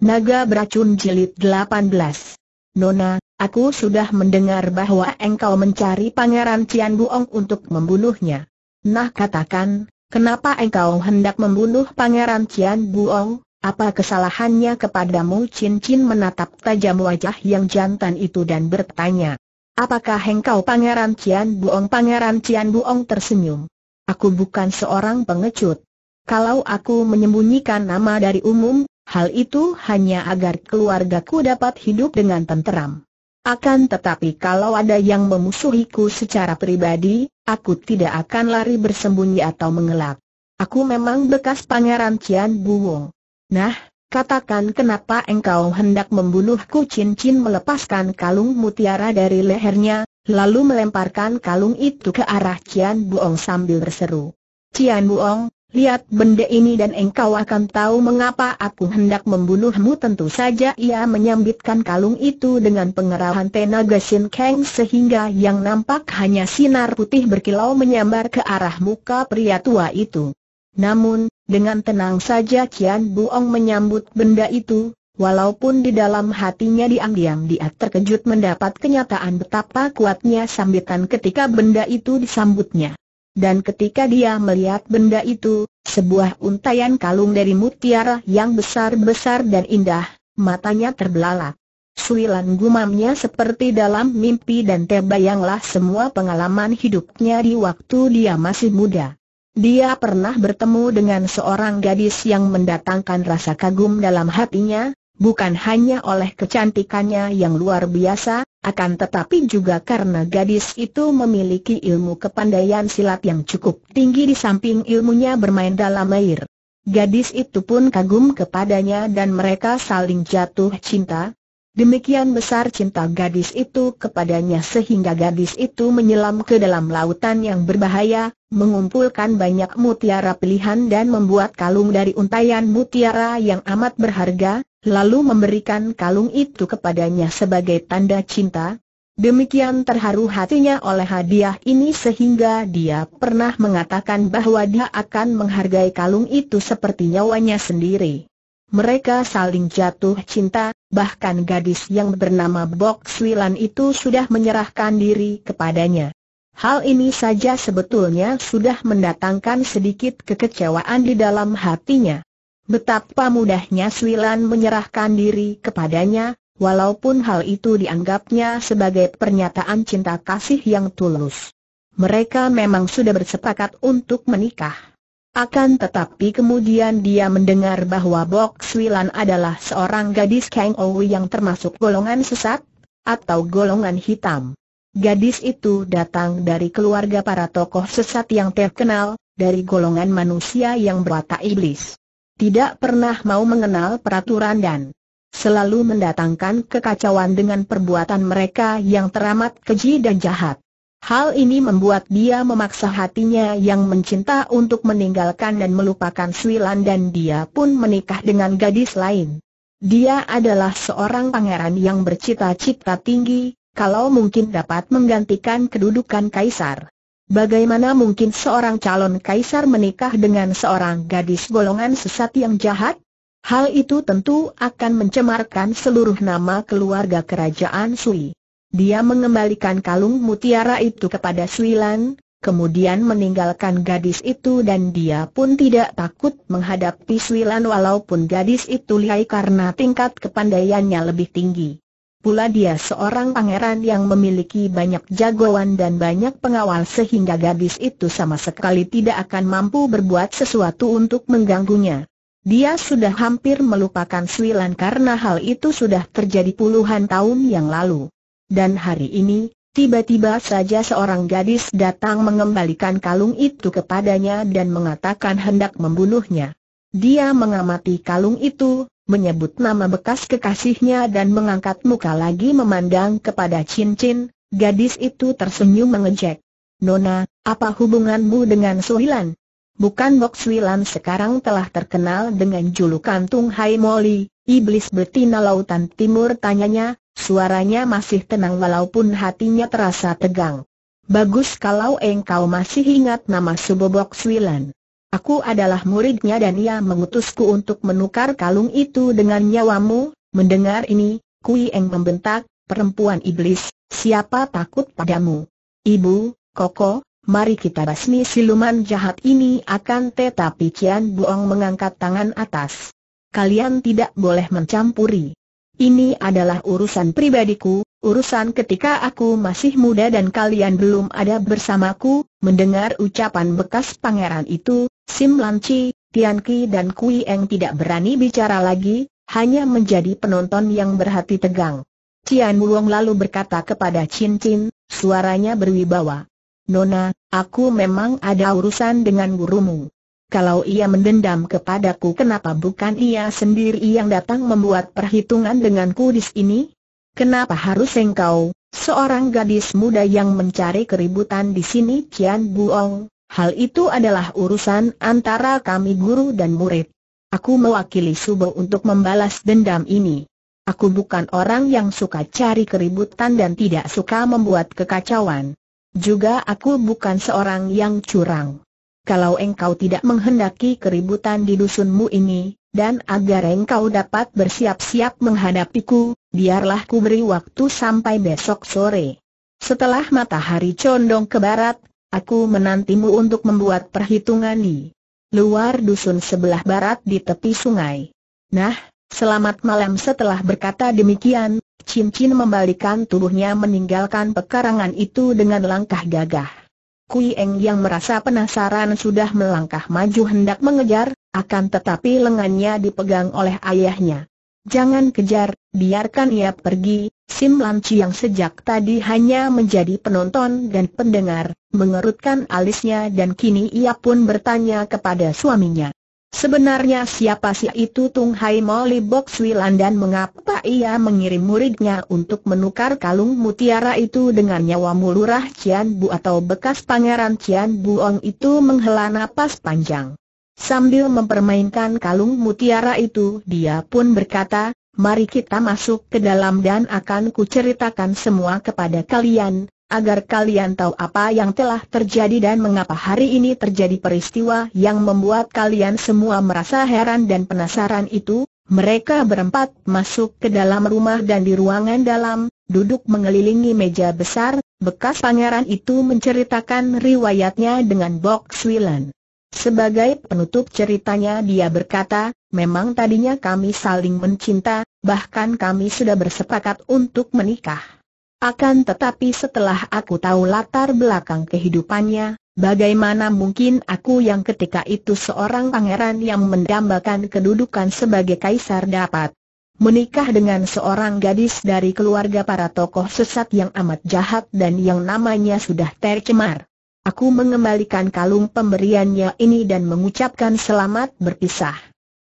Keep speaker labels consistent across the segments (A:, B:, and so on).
A: Naga beracun jilid 18. Nona, aku sudah mendengar bahwa engkau mencari pangeran Cian Buong untuk membunuhnya. Nah katakan, kenapa engkau hendak membunuh pangeran Cian Buong? Apa kesalahannya kepadamu? Cincin menatap tajam wajah yang jantan itu dan bertanya. Apakah engkau pangeran Cian Buong? Pangeran Cian Buong tersenyum. Aku bukan seorang pengecut. Kalau aku menyembunyikan nama dari umum, Hal itu hanya agar keluargaku dapat hidup dengan tenteram. Akan tetapi kalau ada yang memusuhiku secara pribadi, aku tidak akan lari bersembunyi atau mengelak. Aku memang bekas pangeran Cian Buong. Nah, katakan kenapa engkau hendak membunuhku cincin melepaskan kalung mutiara dari lehernya, lalu melemparkan kalung itu ke arah Cian Buong sambil berseru. Cian Buong, Lihat benda ini dan engkau akan tahu mengapa aku hendak membunuhmu tentu saja ia menyambitkan kalung itu dengan pengerahan tenaga Shin Kang sehingga yang nampak hanya sinar putih berkilau menyambar ke arah muka pria tua itu. Namun, dengan tenang saja Cian Buong menyambut benda itu, Walaupun di dalam hatinya diam-diam dia terkejut mendapat kenyataan betapa kuatnya sambitan ketika benda itu disambutnya dan ketika dia melihat benda itu, sebuah untayan kalung dari mutiara yang besar-besar dan indah, matanya terbelalak. Suilan gumamnya seperti dalam mimpi dan terbayanglah semua pengalaman hidupnya di waktu dia masih muda. Dia pernah bertemu dengan seorang gadis yang mendatangkan rasa kagum dalam hatinya, bukan hanya oleh kecantikannya yang luar biasa, akan tetapi juga karena gadis itu memiliki ilmu kepandaian silat yang cukup tinggi di samping ilmunya bermain dalam air. Gadis itu pun kagum kepadanya dan mereka saling jatuh cinta. Demikian besar cinta gadis itu kepadanya sehingga gadis itu menyelam ke dalam lautan yang berbahaya, mengumpulkan banyak mutiara pilihan dan membuat kalung dari untayan mutiara yang amat berharga, lalu memberikan kalung itu kepadanya sebagai tanda cinta. Demikian terharu hatinya oleh hadiah ini sehingga dia pernah mengatakan bahwa dia akan menghargai kalung itu seperti nyawanya sendiri. Mereka saling jatuh cinta, bahkan gadis yang bernama Bok Swilan itu sudah menyerahkan diri kepadanya. Hal ini saja sebetulnya sudah mendatangkan sedikit kekecewaan di dalam hatinya. Betapa mudahnya Swilan menyerahkan diri kepadanya, walaupun hal itu dianggapnya sebagai pernyataan cinta kasih yang tulus. Mereka memang sudah bersepakat untuk menikah. Akan tetapi kemudian dia mendengar bahwa Bok Swilan adalah seorang gadis Kang Owi yang termasuk golongan sesat, atau golongan hitam. Gadis itu datang dari keluarga para tokoh sesat yang terkenal, dari golongan manusia yang berwatak iblis tidak pernah mau mengenal peraturan dan selalu mendatangkan kekacauan dengan perbuatan mereka yang teramat keji dan jahat. Hal ini membuat dia memaksa hatinya yang mencinta untuk meninggalkan dan melupakan Swilan dan dia pun menikah dengan gadis lain. Dia adalah seorang pangeran yang bercita-cita tinggi, kalau mungkin dapat menggantikan kedudukan kaisar. Bagaimana mungkin seorang calon kaisar menikah dengan seorang gadis golongan sesat yang jahat? Hal itu tentu akan mencemarkan seluruh nama keluarga kerajaan Sui. Dia mengembalikan kalung mutiara itu kepada Sui Lan, kemudian meninggalkan gadis itu dan dia pun tidak takut menghadapi Sui Lan walaupun gadis itu lihai karena tingkat kepandaiannya lebih tinggi. Pula dia seorang pangeran yang memiliki banyak jagoan dan banyak pengawal sehingga gadis itu sama sekali tidak akan mampu berbuat sesuatu untuk mengganggunya. Dia sudah hampir melupakan Swilan karena hal itu sudah terjadi puluhan tahun yang lalu. Dan hari ini, tiba-tiba saja seorang gadis datang mengembalikan kalung itu kepadanya dan mengatakan hendak membunuhnya. Dia mengamati kalung itu, menyebut nama bekas kekasihnya dan mengangkat muka lagi memandang kepada Chin Chin, gadis itu tersenyum mengejek. Nona, apa hubunganmu dengan Suilan? Bukan Bok Suilan sekarang telah terkenal dengan julukan Tung Hai Moli, iblis betina lautan timur tanyanya, suaranya masih tenang walaupun hatinya terasa tegang. Bagus kalau engkau masih ingat nama Subobok Suilan. Aku adalah muridnya dan ia mengutusku untuk menukar kalung itu dengan nyawamu, mendengar ini, Kui Eng membentak, perempuan iblis, siapa takut padamu? Ibu, Koko, mari kita basmi siluman jahat ini akan tetapi Cian Buong mengangkat tangan atas. Kalian tidak boleh mencampuri. Ini adalah urusan pribadiku, Urusan ketika aku masih muda dan kalian belum ada bersamaku, mendengar ucapan bekas pangeran itu, Sim Lanci, Tian Ki dan Kui Eng tidak berani bicara lagi, hanya menjadi penonton yang berhati tegang. Cian Wong lalu berkata kepada Chin Chin, suaranya berwibawa. Nona, aku memang ada urusan dengan gurumu. Kalau ia mendendam kepadaku kenapa bukan ia sendiri yang datang membuat perhitungan denganku di sini? Kenapa harus engkau, seorang gadis muda yang mencari keributan di sini Cian Buong? Hal itu adalah urusan antara kami guru dan murid. Aku mewakili Subo untuk membalas dendam ini. Aku bukan orang yang suka cari keributan dan tidak suka membuat kekacauan. Juga aku bukan seorang yang curang. Kalau engkau tidak menghendaki keributan di dusunmu ini, dan agar engkau dapat bersiap-siap menghadapiku, biarlah ku beri waktu sampai besok sore. Setelah matahari condong ke barat, aku menantimu untuk membuat perhitungan di luar dusun sebelah barat di tepi sungai. Nah, selamat malam setelah berkata demikian, cincin membalikan tubuhnya meninggalkan pekarangan itu dengan langkah gagah. Kui Eng yang merasa penasaran sudah melangkah maju hendak mengejar, akan tetapi lengannya dipegang oleh ayahnya. Jangan kejar, biarkan ia pergi, Sim Lam Chi yang sejak tadi hanya menjadi penonton dan pendengar, mengerutkan alisnya dan kini ia pun bertanya kepada suaminya. Sebenarnya siapa si itu Tung Hai Moli Bok Wilan dan mengapa ia mengirim muridnya untuk menukar kalung mutiara itu dengan nyawa mulurah Cian Bu atau bekas pangeran Cian Buong itu menghela napas panjang. Sambil mempermainkan kalung mutiara itu dia pun berkata, mari kita masuk ke dalam dan akan kuceritakan semua kepada kalian, agar kalian tahu apa yang telah terjadi dan mengapa hari ini terjadi peristiwa yang membuat kalian semua merasa heran dan penasaran itu. Mereka berempat masuk ke dalam rumah dan di ruangan dalam, duduk mengelilingi meja besar, bekas pangeran itu menceritakan riwayatnya dengan Bok Swilan. Sebagai penutup ceritanya dia berkata, memang tadinya kami saling mencinta, bahkan kami sudah bersepakat untuk menikah. Akan tetapi setelah aku tahu latar belakang kehidupannya, bagaimana mungkin aku yang ketika itu seorang pangeran yang mendambakan kedudukan sebagai kaisar dapat menikah dengan seorang gadis dari keluarga para tokoh sesat yang amat jahat dan yang namanya sudah tercemar. Aku mengembalikan kalung pemberiannya ini dan mengucapkan selamat berpisah.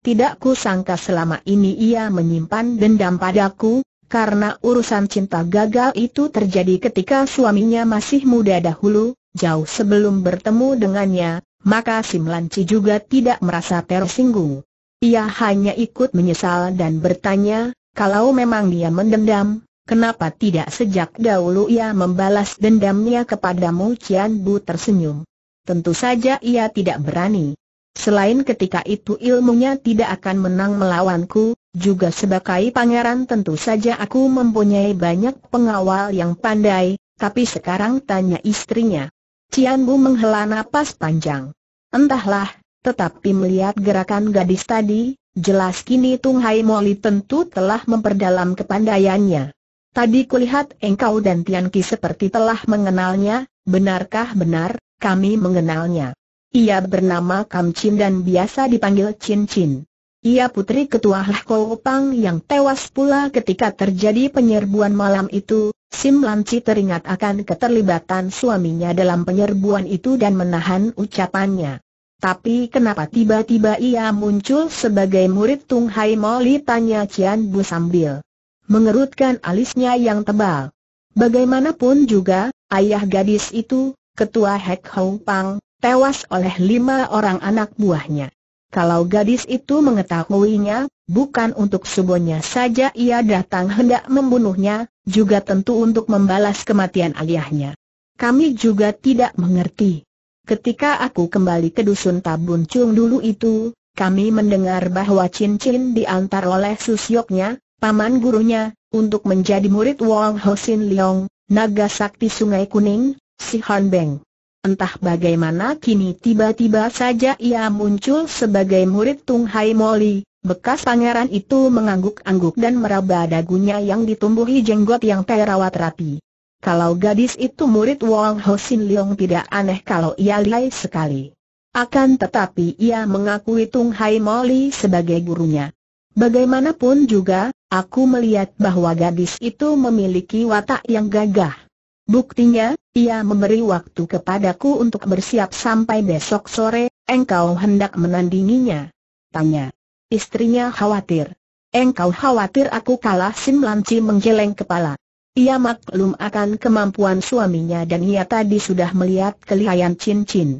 A: Tidak ku sangka selama ini ia menyimpan dendam padaku, karena urusan cinta gagal itu terjadi ketika suaminya masih muda dahulu, jauh sebelum bertemu dengannya, maka Simlanci juga tidak merasa tersinggung. Ia hanya ikut menyesal dan bertanya, kalau memang dia mendendam, Kenapa tidak sejak dahulu ia membalas dendamnya kepadamu Cian Bu tersenyum. Tentu saja ia tidak berani. Selain ketika itu ilmunya tidak akan menang melawanku, juga sebagai pangeran tentu saja aku mempunyai banyak pengawal yang pandai, tapi sekarang tanya istrinya. Cian Bu menghela napas panjang. Entahlah, tetapi melihat gerakan gadis tadi, jelas kini Tung Hai Moli tentu telah memperdalam kepandaiannya. Tadi kulihat engkau dan Ki seperti telah mengenalnya, benarkah benar, kami mengenalnya. Ia bernama Kam Chin dan biasa dipanggil Chin Chin. Ia putri ketua Lah Pang yang tewas pula ketika terjadi penyerbuan malam itu, Sim Chi teringat akan keterlibatan suaminya dalam penyerbuan itu dan menahan ucapannya. Tapi kenapa tiba-tiba ia muncul sebagai murid Tung Hai Mo tanya Cian Bu sambil mengerutkan alisnya yang tebal. Bagaimanapun juga, ayah gadis itu, ketua Hek Hong Pang, tewas oleh lima orang anak buahnya. Kalau gadis itu mengetahuinya, bukan untuk subonya saja ia datang hendak membunuhnya, juga tentu untuk membalas kematian ayahnya. Kami juga tidak mengerti. Ketika aku kembali ke dusun Tabuncung dulu itu, kami mendengar bahwa cincin diantar oleh susyoknya, paman gurunya, untuk menjadi murid Wong Sin Leong, naga sakti Sungai Kuning, si Han Beng. Entah bagaimana kini tiba-tiba saja ia muncul sebagai murid Tung Hai Moli, bekas pangeran itu mengangguk-angguk dan meraba dagunya yang ditumbuhi jenggot yang terawat rapi. Kalau gadis itu murid Wong Sin Leong tidak aneh kalau ia lihai sekali. Akan tetapi ia mengakui Tung Hai Moli sebagai gurunya. Bagaimanapun juga, Aku melihat bahwa gadis itu memiliki watak yang gagah. Buktinya, ia memberi waktu kepadaku untuk bersiap sampai besok sore, engkau hendak menandinginya. Tanya. Istrinya khawatir. Engkau khawatir aku kalah Sim Lanci menggeleng kepala. Ia maklum akan kemampuan suaminya dan ia tadi sudah melihat kelihayan cincin.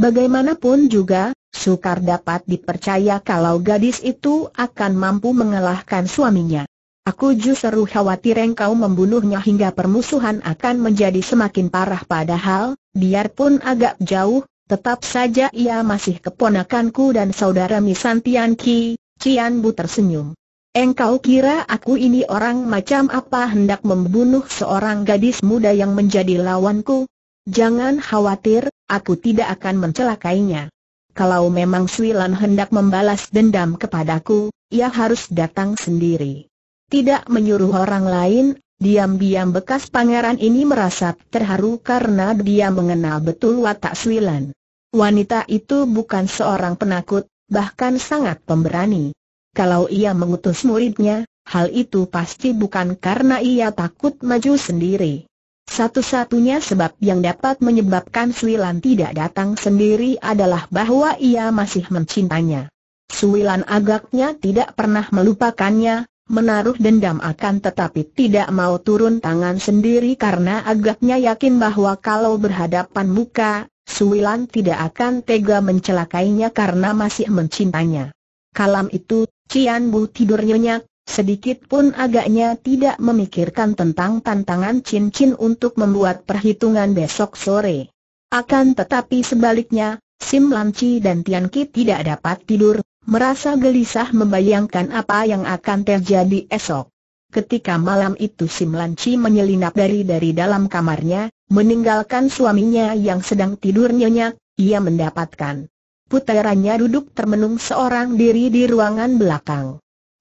A: Bagaimanapun juga, sukar dapat dipercaya kalau gadis itu akan mampu mengalahkan suaminya. Aku justru khawatir engkau membunuhnya hingga permusuhan akan menjadi semakin parah padahal, biarpun agak jauh, tetap saja ia masih keponakanku dan saudara Misan Tian Ki, Cian Bu tersenyum. Engkau kira aku ini orang macam apa hendak membunuh seorang gadis muda yang menjadi lawanku? Jangan khawatir, aku tidak akan mencelakainya. Kalau memang Suilan hendak membalas dendam kepadaku, ia harus datang sendiri. Tidak menyuruh orang lain, diam-diam bekas pangeran ini merasa terharu karena dia mengenal betul watak Suilan. Wanita itu bukan seorang penakut, bahkan sangat pemberani. Kalau ia mengutus muridnya, hal itu pasti bukan karena ia takut maju sendiri. Satu-satunya sebab yang dapat menyebabkan Suilan tidak datang sendiri adalah bahwa ia masih mencintainya. Suilan agaknya tidak pernah melupakannya, menaruh dendam akan tetapi tidak mau turun tangan sendiri karena agaknya yakin bahwa kalau berhadapan muka, Suilan tidak akan tega mencelakainya karena masih mencintanya. Kalam itu, Cian Bu tidur nyenyak, sedikit pun agaknya tidak memikirkan tentang tantangan cincin untuk membuat perhitungan besok sore. Akan tetapi sebaliknya, Sim Chi dan Tian Ki tidak dapat tidur, merasa gelisah membayangkan apa yang akan terjadi esok. Ketika malam itu Sim Chi menyelinap dari dari dalam kamarnya, meninggalkan suaminya yang sedang tidur nyenyak, ia mendapatkan Putarannya duduk termenung seorang diri di ruangan belakang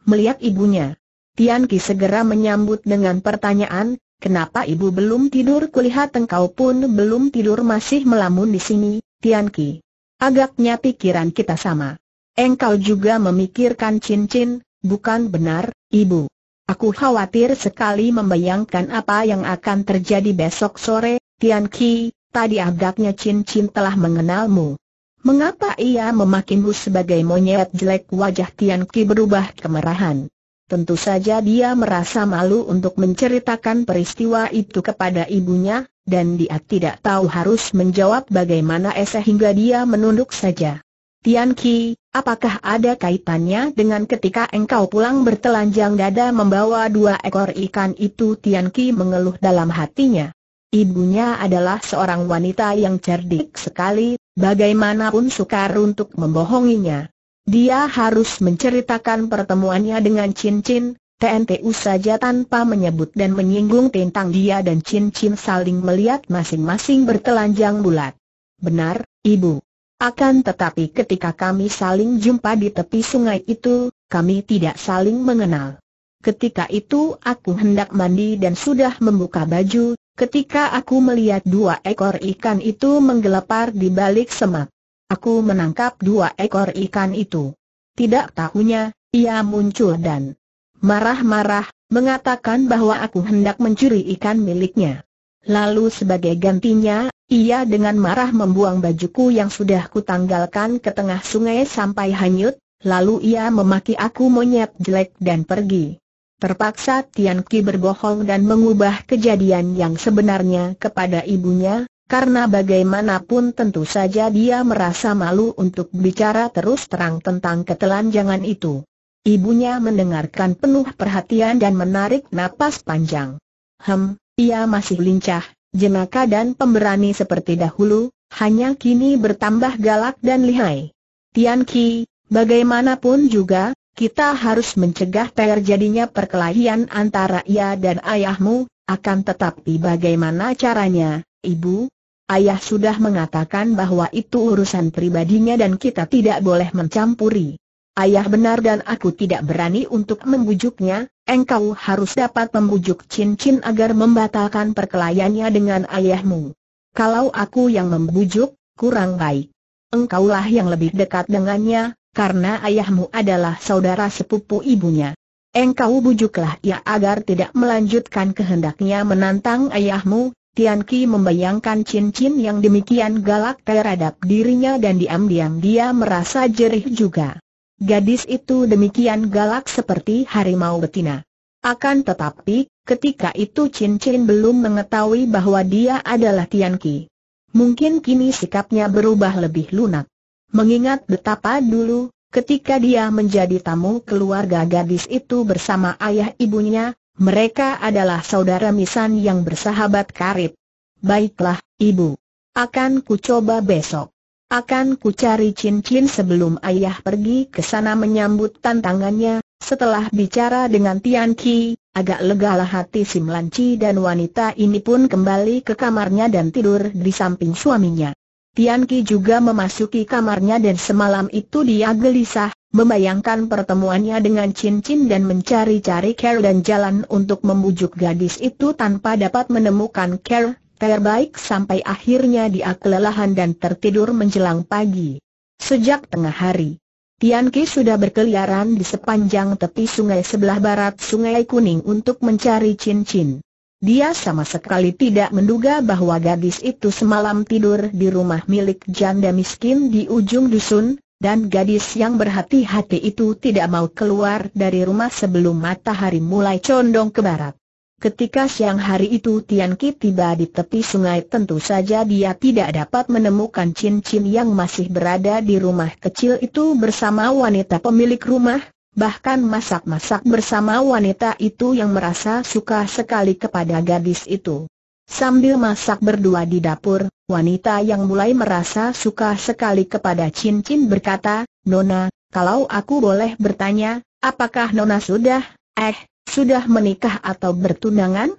A: melihat ibunya. Tian Ki segera menyambut dengan pertanyaan, kenapa ibu belum tidur kulihat engkau pun belum tidur masih melamun di sini, Tian Ki. Agaknya pikiran kita sama. Engkau juga memikirkan cincin, bukan benar, ibu. Aku khawatir sekali membayangkan apa yang akan terjadi besok sore, Tian Ki, tadi agaknya cincin telah mengenalmu. Mengapa ia memakimu sebagai monyet jelek? Wajah Tian Ki berubah kemerahan. Tentu saja dia merasa malu untuk menceritakan peristiwa itu kepada ibunya, dan dia tidak tahu harus menjawab bagaimana sehingga dia menunduk saja. Tian Ki, apakah ada kaitannya dengan ketika engkau pulang bertelanjang dada membawa dua ekor ikan itu? Tian Ki mengeluh dalam hatinya. Ibunya adalah seorang wanita yang cerdik sekali, bagaimanapun sukar untuk membohonginya. Dia harus menceritakan pertemuannya dengan cincin, TNTU saja tanpa menyebut dan menyinggung tentang dia dan cincin saling melihat masing-masing bertelanjang bulat. Benar, Ibu. Akan tetapi ketika kami saling jumpa di tepi sungai itu, kami tidak saling mengenal. Ketika itu aku hendak mandi dan sudah membuka baju, ketika aku melihat dua ekor ikan itu menggelepar di balik semak. Aku menangkap dua ekor ikan itu. Tidak tahunya, ia muncul dan marah-marah, mengatakan bahwa aku hendak mencuri ikan miliknya. Lalu sebagai gantinya, ia dengan marah membuang bajuku yang sudah kutanggalkan ke tengah sungai sampai hanyut, lalu ia memaki aku monyet jelek dan pergi. Terpaksa Tian Ki berbohong dan mengubah kejadian yang sebenarnya kepada ibunya, karena bagaimanapun tentu saja dia merasa malu untuk bicara terus terang tentang ketelanjangan itu. Ibunya mendengarkan penuh perhatian dan menarik napas panjang. Hem, ia masih lincah, jenaka dan pemberani seperti dahulu, hanya kini bertambah galak dan lihai. Tian Ki, bagaimanapun juga, kita harus mencegah terjadinya perkelahian antara ia dan ayahmu, akan tetapi bagaimana caranya, ibu? Ayah sudah mengatakan bahwa itu urusan pribadinya dan kita tidak boleh mencampuri. Ayah benar dan aku tidak berani untuk membujuknya, engkau harus dapat membujuk cincin agar membatalkan perkelahiannya dengan ayahmu. Kalau aku yang membujuk, kurang baik. Engkaulah yang lebih dekat dengannya, karena ayahmu adalah saudara sepupu ibunya. Engkau bujuklah ia agar tidak melanjutkan kehendaknya menantang ayahmu, Tian Ki membayangkan cincin yang demikian galak terhadap dirinya dan diam-diam dia merasa jerih juga. Gadis itu demikian galak seperti harimau betina. Akan tetapi, ketika itu cincin belum mengetahui bahwa dia adalah Tian Ki. Mungkin kini sikapnya berubah lebih lunak mengingat betapa dulu, ketika dia menjadi tamu keluarga gadis itu bersama ayah ibunya, mereka adalah saudara misan yang bersahabat karib. Baiklah, ibu. Akan ku coba besok. Akan ku cari cincin sebelum ayah pergi ke sana menyambut tantangannya, setelah bicara dengan Tian Ki, agak lega lah hati Sim Chi dan wanita ini pun kembali ke kamarnya dan tidur di samping suaminya. Tian Ki juga memasuki kamarnya dan semalam itu dia gelisah, membayangkan pertemuannya dengan Chin Chin dan mencari-cari Care dan jalan untuk membujuk gadis itu tanpa dapat menemukan Care terbaik sampai akhirnya dia kelelahan dan tertidur menjelang pagi. Sejak tengah hari, Tian Ki sudah berkeliaran di sepanjang tepi sungai sebelah barat Sungai Kuning untuk mencari cincin. Dia sama sekali tidak menduga bahwa gadis itu semalam tidur di rumah milik janda miskin di ujung dusun, dan gadis yang berhati-hati itu tidak mau keluar dari rumah sebelum matahari mulai condong ke barat. Ketika siang hari itu Tian Ki tiba di tepi sungai tentu saja dia tidak dapat menemukan cincin yang masih berada di rumah kecil itu bersama wanita pemilik rumah, bahkan masak-masak bersama wanita itu yang merasa suka sekali kepada gadis itu. Sambil masak berdua di dapur, wanita yang mulai merasa suka sekali kepada cincin berkata, Nona, kalau aku boleh bertanya, apakah Nona sudah, eh, sudah menikah atau bertunangan?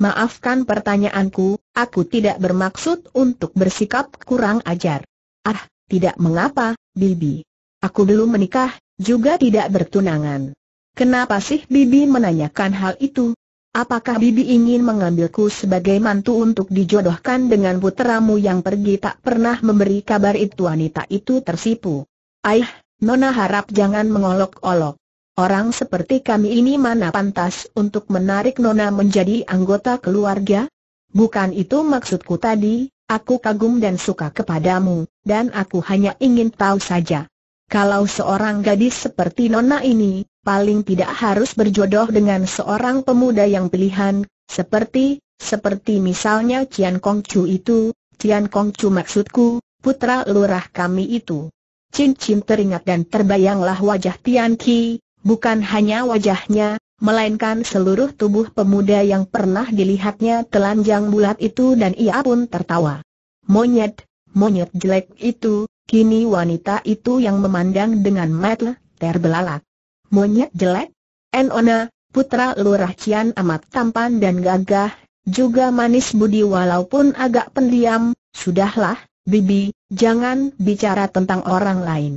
A: Maafkan pertanyaanku, aku tidak bermaksud untuk bersikap kurang ajar. Ah, tidak mengapa, Bibi. Aku belum menikah, juga tidak bertunangan. Kenapa sih Bibi menanyakan hal itu? Apakah Bibi ingin mengambilku sebagai mantu untuk dijodohkan dengan puteramu yang pergi tak pernah memberi kabar itu wanita itu tersipu? Aih, Nona harap jangan mengolok-olok. Orang seperti kami ini mana pantas untuk menarik Nona menjadi anggota keluarga? Bukan itu maksudku tadi, aku kagum dan suka kepadamu, dan aku hanya ingin tahu saja. Kalau seorang gadis seperti Nona ini, paling tidak harus berjodoh dengan seorang pemuda yang pilihan, seperti, seperti misalnya Cian Kong Chu itu, Cian Kong Chu maksudku, putra lurah kami itu. Cincin teringat dan terbayanglah wajah Tian Ki, bukan hanya wajahnya, melainkan seluruh tubuh pemuda yang pernah dilihatnya telanjang bulat itu dan ia pun tertawa. Monyet, monyet jelek itu, Kini wanita itu yang memandang dengan mata terbelalak. Monyet jelek? Enona, putra lurah Cian amat tampan dan gagah, juga manis budi walaupun agak pendiam, sudahlah, Bibi, jangan bicara tentang orang lain.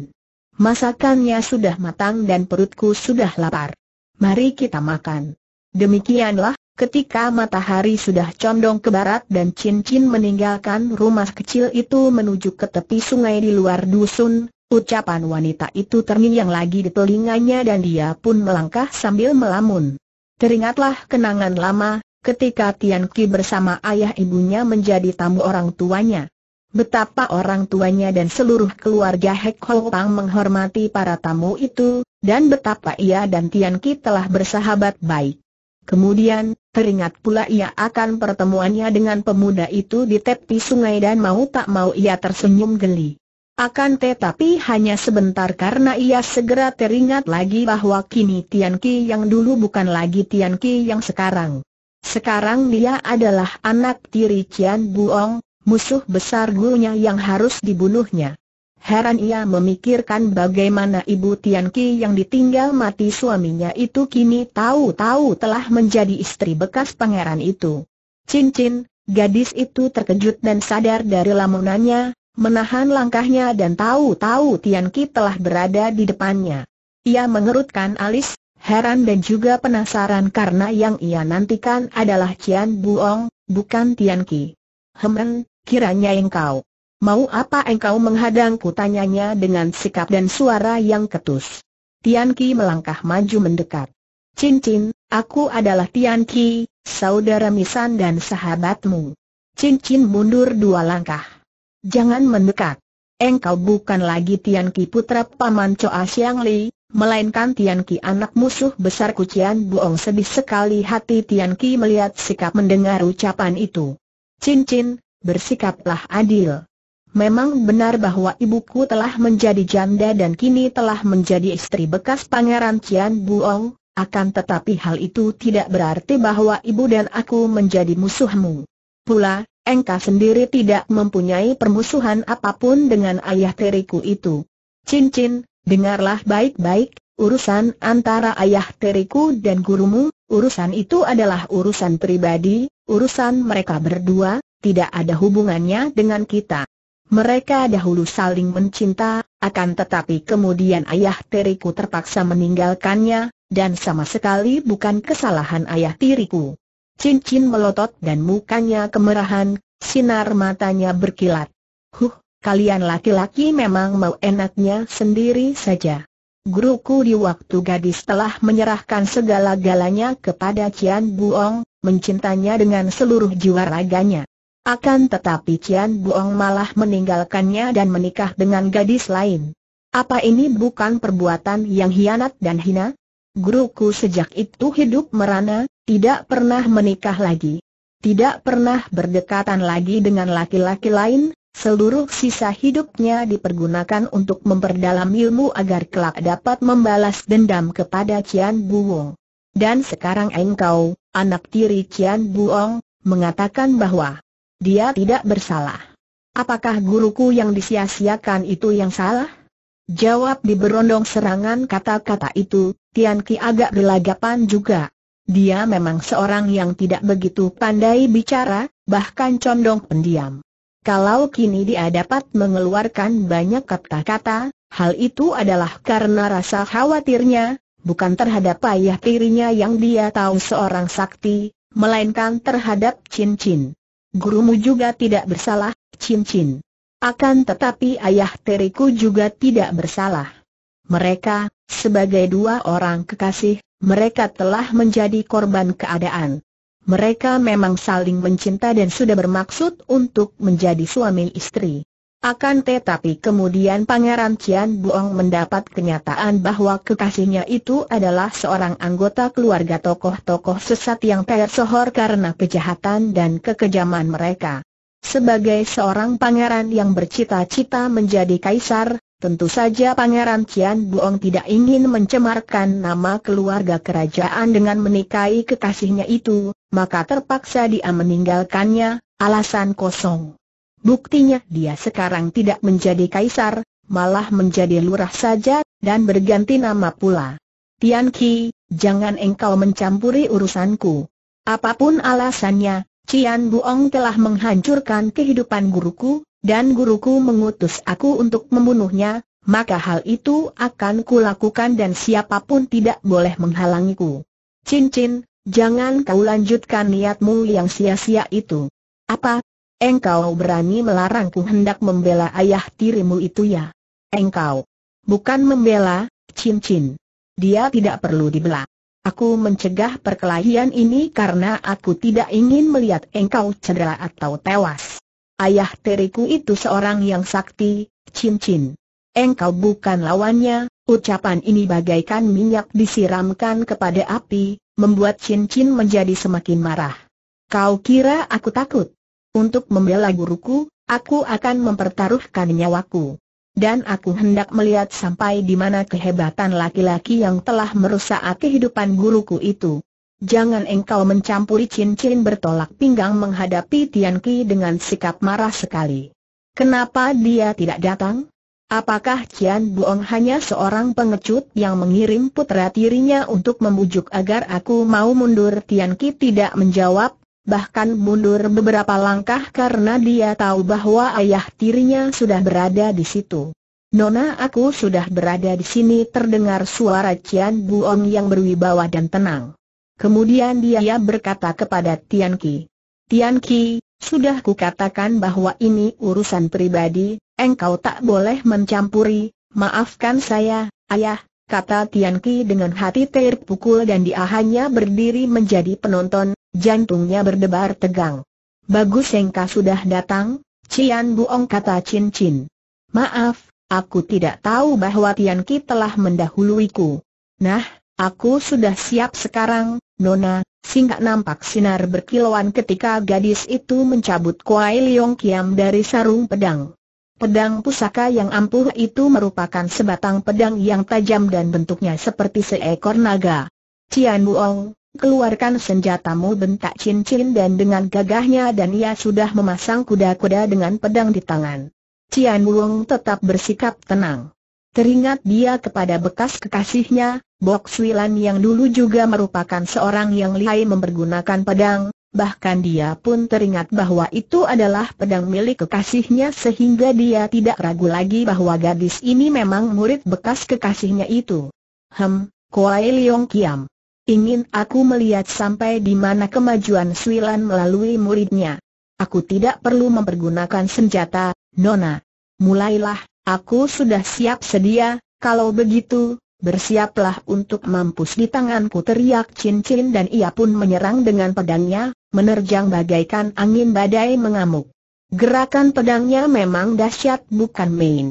A: Masakannya sudah matang dan perutku sudah lapar. Mari kita makan. Demikianlah Ketika matahari sudah condong ke barat dan cincin meninggalkan rumah kecil itu menuju ke tepi sungai di luar dusun, ucapan wanita itu terngiang lagi di telinganya dan dia pun melangkah sambil melamun. Teringatlah kenangan lama, ketika Tian Ki bersama ayah ibunya menjadi tamu orang tuanya. Betapa orang tuanya dan seluruh keluarga Hek Ho Pang menghormati para tamu itu, dan betapa ia dan Tian Ki telah bersahabat baik. Kemudian, teringat pula ia akan pertemuannya dengan pemuda itu di tepi sungai dan mau tak mau ia tersenyum geli. Akan tetapi hanya sebentar karena ia segera teringat lagi bahwa kini Tian Ki yang dulu bukan lagi Tian Ki yang sekarang. Sekarang dia adalah anak tiri Cian Buong, musuh besar gurunya yang harus dibunuhnya. Heran ia memikirkan bagaimana ibu Tian Ki yang ditinggal mati suaminya itu kini tahu-tahu telah menjadi istri bekas pangeran itu. Cincin, gadis itu terkejut dan sadar dari lamunannya, menahan langkahnya dan tahu-tahu Tian Ki telah berada di depannya. Ia mengerutkan alis, heran dan juga penasaran karena yang ia nantikan adalah Cian Buong, bukan Tian Ki. Hemen, kiranya engkau. Mau apa engkau menghadangku tanyanya dengan sikap dan suara yang ketus. Tian Ki melangkah maju mendekat. Cincin, aku adalah Tian Ki, saudara Misan dan sahabatmu. Cincin mundur dua langkah. Jangan mendekat. Engkau bukan lagi Tian Ki putra paman Choa Siang Li, melainkan Tian Ki anak musuh besar Kucian Buong sedih sekali hati Tian Ki melihat sikap mendengar ucapan itu. Cincin, bersikaplah adil. Memang benar bahwa ibuku telah menjadi janda dan kini telah menjadi istri bekas Pangeran Cian Buong, akan tetapi hal itu tidak berarti bahwa ibu dan aku menjadi musuhmu. Pula, engkau sendiri tidak mempunyai permusuhan apapun dengan ayah teriku itu. Cincin, dengarlah baik-baik, urusan antara ayah teriku dan gurumu, urusan itu adalah urusan pribadi, urusan mereka berdua, tidak ada hubungannya dengan kita. Mereka dahulu saling mencinta, akan tetapi kemudian ayah tiriku terpaksa meninggalkannya, dan sama sekali bukan kesalahan ayah tiriku. Cincin melotot dan mukanya kemerahan, sinar matanya berkilat. Huh, kalian laki-laki memang mau enaknya sendiri saja. Guruku di waktu gadis telah menyerahkan segala-galanya kepada Cian Buong, mencintanya dengan seluruh jiwa raganya. Akan tetapi Cian Buong malah meninggalkannya dan menikah dengan gadis lain. Apa ini bukan perbuatan yang hianat dan hina? Guruku sejak itu hidup merana, tidak pernah menikah lagi. Tidak pernah berdekatan lagi dengan laki-laki lain, Seluruh sisa hidupnya dipergunakan untuk memperdalam ilmu agar kelak dapat membalas dendam kepada Cian Buong. Dan sekarang engkau, anak tiri Cian Buong, mengatakan bahwa dia tidak bersalah. Apakah guruku yang disia-siakan itu yang salah? Jawab di berondong serangan kata-kata itu, Tian Ki agak gelagapan juga. Dia memang seorang yang tidak begitu pandai bicara, bahkan condong pendiam. Kalau kini dia dapat mengeluarkan banyak kata-kata, hal itu adalah karena rasa khawatirnya, bukan terhadap ayah tirinya yang dia tahu seorang sakti, melainkan terhadap cincin gurumu juga tidak bersalah, cincin. Akan tetapi ayah teriku juga tidak bersalah. Mereka, sebagai dua orang kekasih, mereka telah menjadi korban keadaan. Mereka memang saling mencinta dan sudah bermaksud untuk menjadi suami istri. Akan tetapi kemudian Pangeran Cian Buong mendapat kenyataan bahwa kekasihnya itu adalah seorang anggota keluarga tokoh-tokoh sesat yang tersohor karena kejahatan dan kekejaman mereka. Sebagai seorang pangeran yang bercita-cita menjadi kaisar, tentu saja Pangeran Cian Buong tidak ingin mencemarkan nama keluarga kerajaan dengan menikahi kekasihnya itu, maka terpaksa dia meninggalkannya, alasan kosong. Buktinya dia sekarang tidak menjadi kaisar, malah menjadi lurah saja, dan berganti nama pula. Tian Ki, jangan engkau mencampuri urusanku. Apapun alasannya, Cian Buong telah menghancurkan kehidupan guruku, dan guruku mengutus aku untuk membunuhnya, maka hal itu akan kulakukan dan siapapun tidak boleh menghalangiku. Cincin, jangan kau lanjutkan niatmu yang sia-sia itu. Apa, Engkau berani melarangku hendak membela ayah tirimu itu ya? Engkau. Bukan membela, cincin. Dia tidak perlu dibela. Aku mencegah perkelahian ini karena aku tidak ingin melihat engkau cedera atau tewas. Ayah teriku itu seorang yang sakti, cincin. Engkau bukan lawannya, ucapan ini bagaikan minyak disiramkan kepada api, membuat cincin menjadi semakin marah. Kau kira aku takut? Untuk membela guruku, aku akan mempertaruhkan nyawaku. Dan aku hendak melihat sampai di mana kehebatan laki-laki yang telah merusak kehidupan guruku itu. Jangan engkau mencampuri cincin bertolak pinggang menghadapi Tian Ki dengan sikap marah sekali. Kenapa dia tidak datang? Apakah Cian Buong hanya seorang pengecut yang mengirim putra tirinya untuk membujuk agar aku mau mundur? Tian Ki tidak menjawab, bahkan mundur beberapa langkah karena dia tahu bahwa ayah tirinya sudah berada di situ. Nona aku sudah berada di sini terdengar suara Cian Buong yang berwibawa dan tenang. Kemudian dia berkata kepada Tian Ki. Tian Ki, sudah kukatakan bahwa ini urusan pribadi, engkau tak boleh mencampuri, maafkan saya, ayah, kata Tian Ki dengan hati terpukul dan dia hanya berdiri menjadi penonton, Jantungnya berdebar tegang. Bagus Sengka sudah datang, Cian Buong kata Cin Cin. Maaf, aku tidak tahu bahwa Tian Ki telah mendahuluiku. Nah, aku sudah siap sekarang, Nona, singkat nampak sinar berkilauan ketika gadis itu mencabut kuai liong kiam dari sarung pedang. Pedang pusaka yang ampuh itu merupakan sebatang pedang yang tajam dan bentuknya seperti seekor naga. Cian Buong, Keluarkan senjatamu bentak cincin dan dengan gagahnya dan ia sudah memasang kuda-kuda dengan pedang di tangan. Cian Wong tetap bersikap tenang. Teringat dia kepada bekas kekasihnya, Bok yang dulu juga merupakan seorang yang lihai mempergunakan pedang, bahkan dia pun teringat bahwa itu adalah pedang milik kekasihnya sehingga dia tidak ragu lagi bahwa gadis ini memang murid bekas kekasihnya itu. Hem, Kuai Leong Kiam. Ingin aku melihat sampai di mana kemajuan Suilan melalui muridnya. Aku tidak perlu mempergunakan senjata, Nona. Mulailah, aku sudah siap sedia, kalau begitu, bersiaplah untuk mampus di tanganku teriak cincin dan ia pun menyerang dengan pedangnya, menerjang bagaikan angin badai mengamuk. Gerakan pedangnya memang dahsyat bukan main.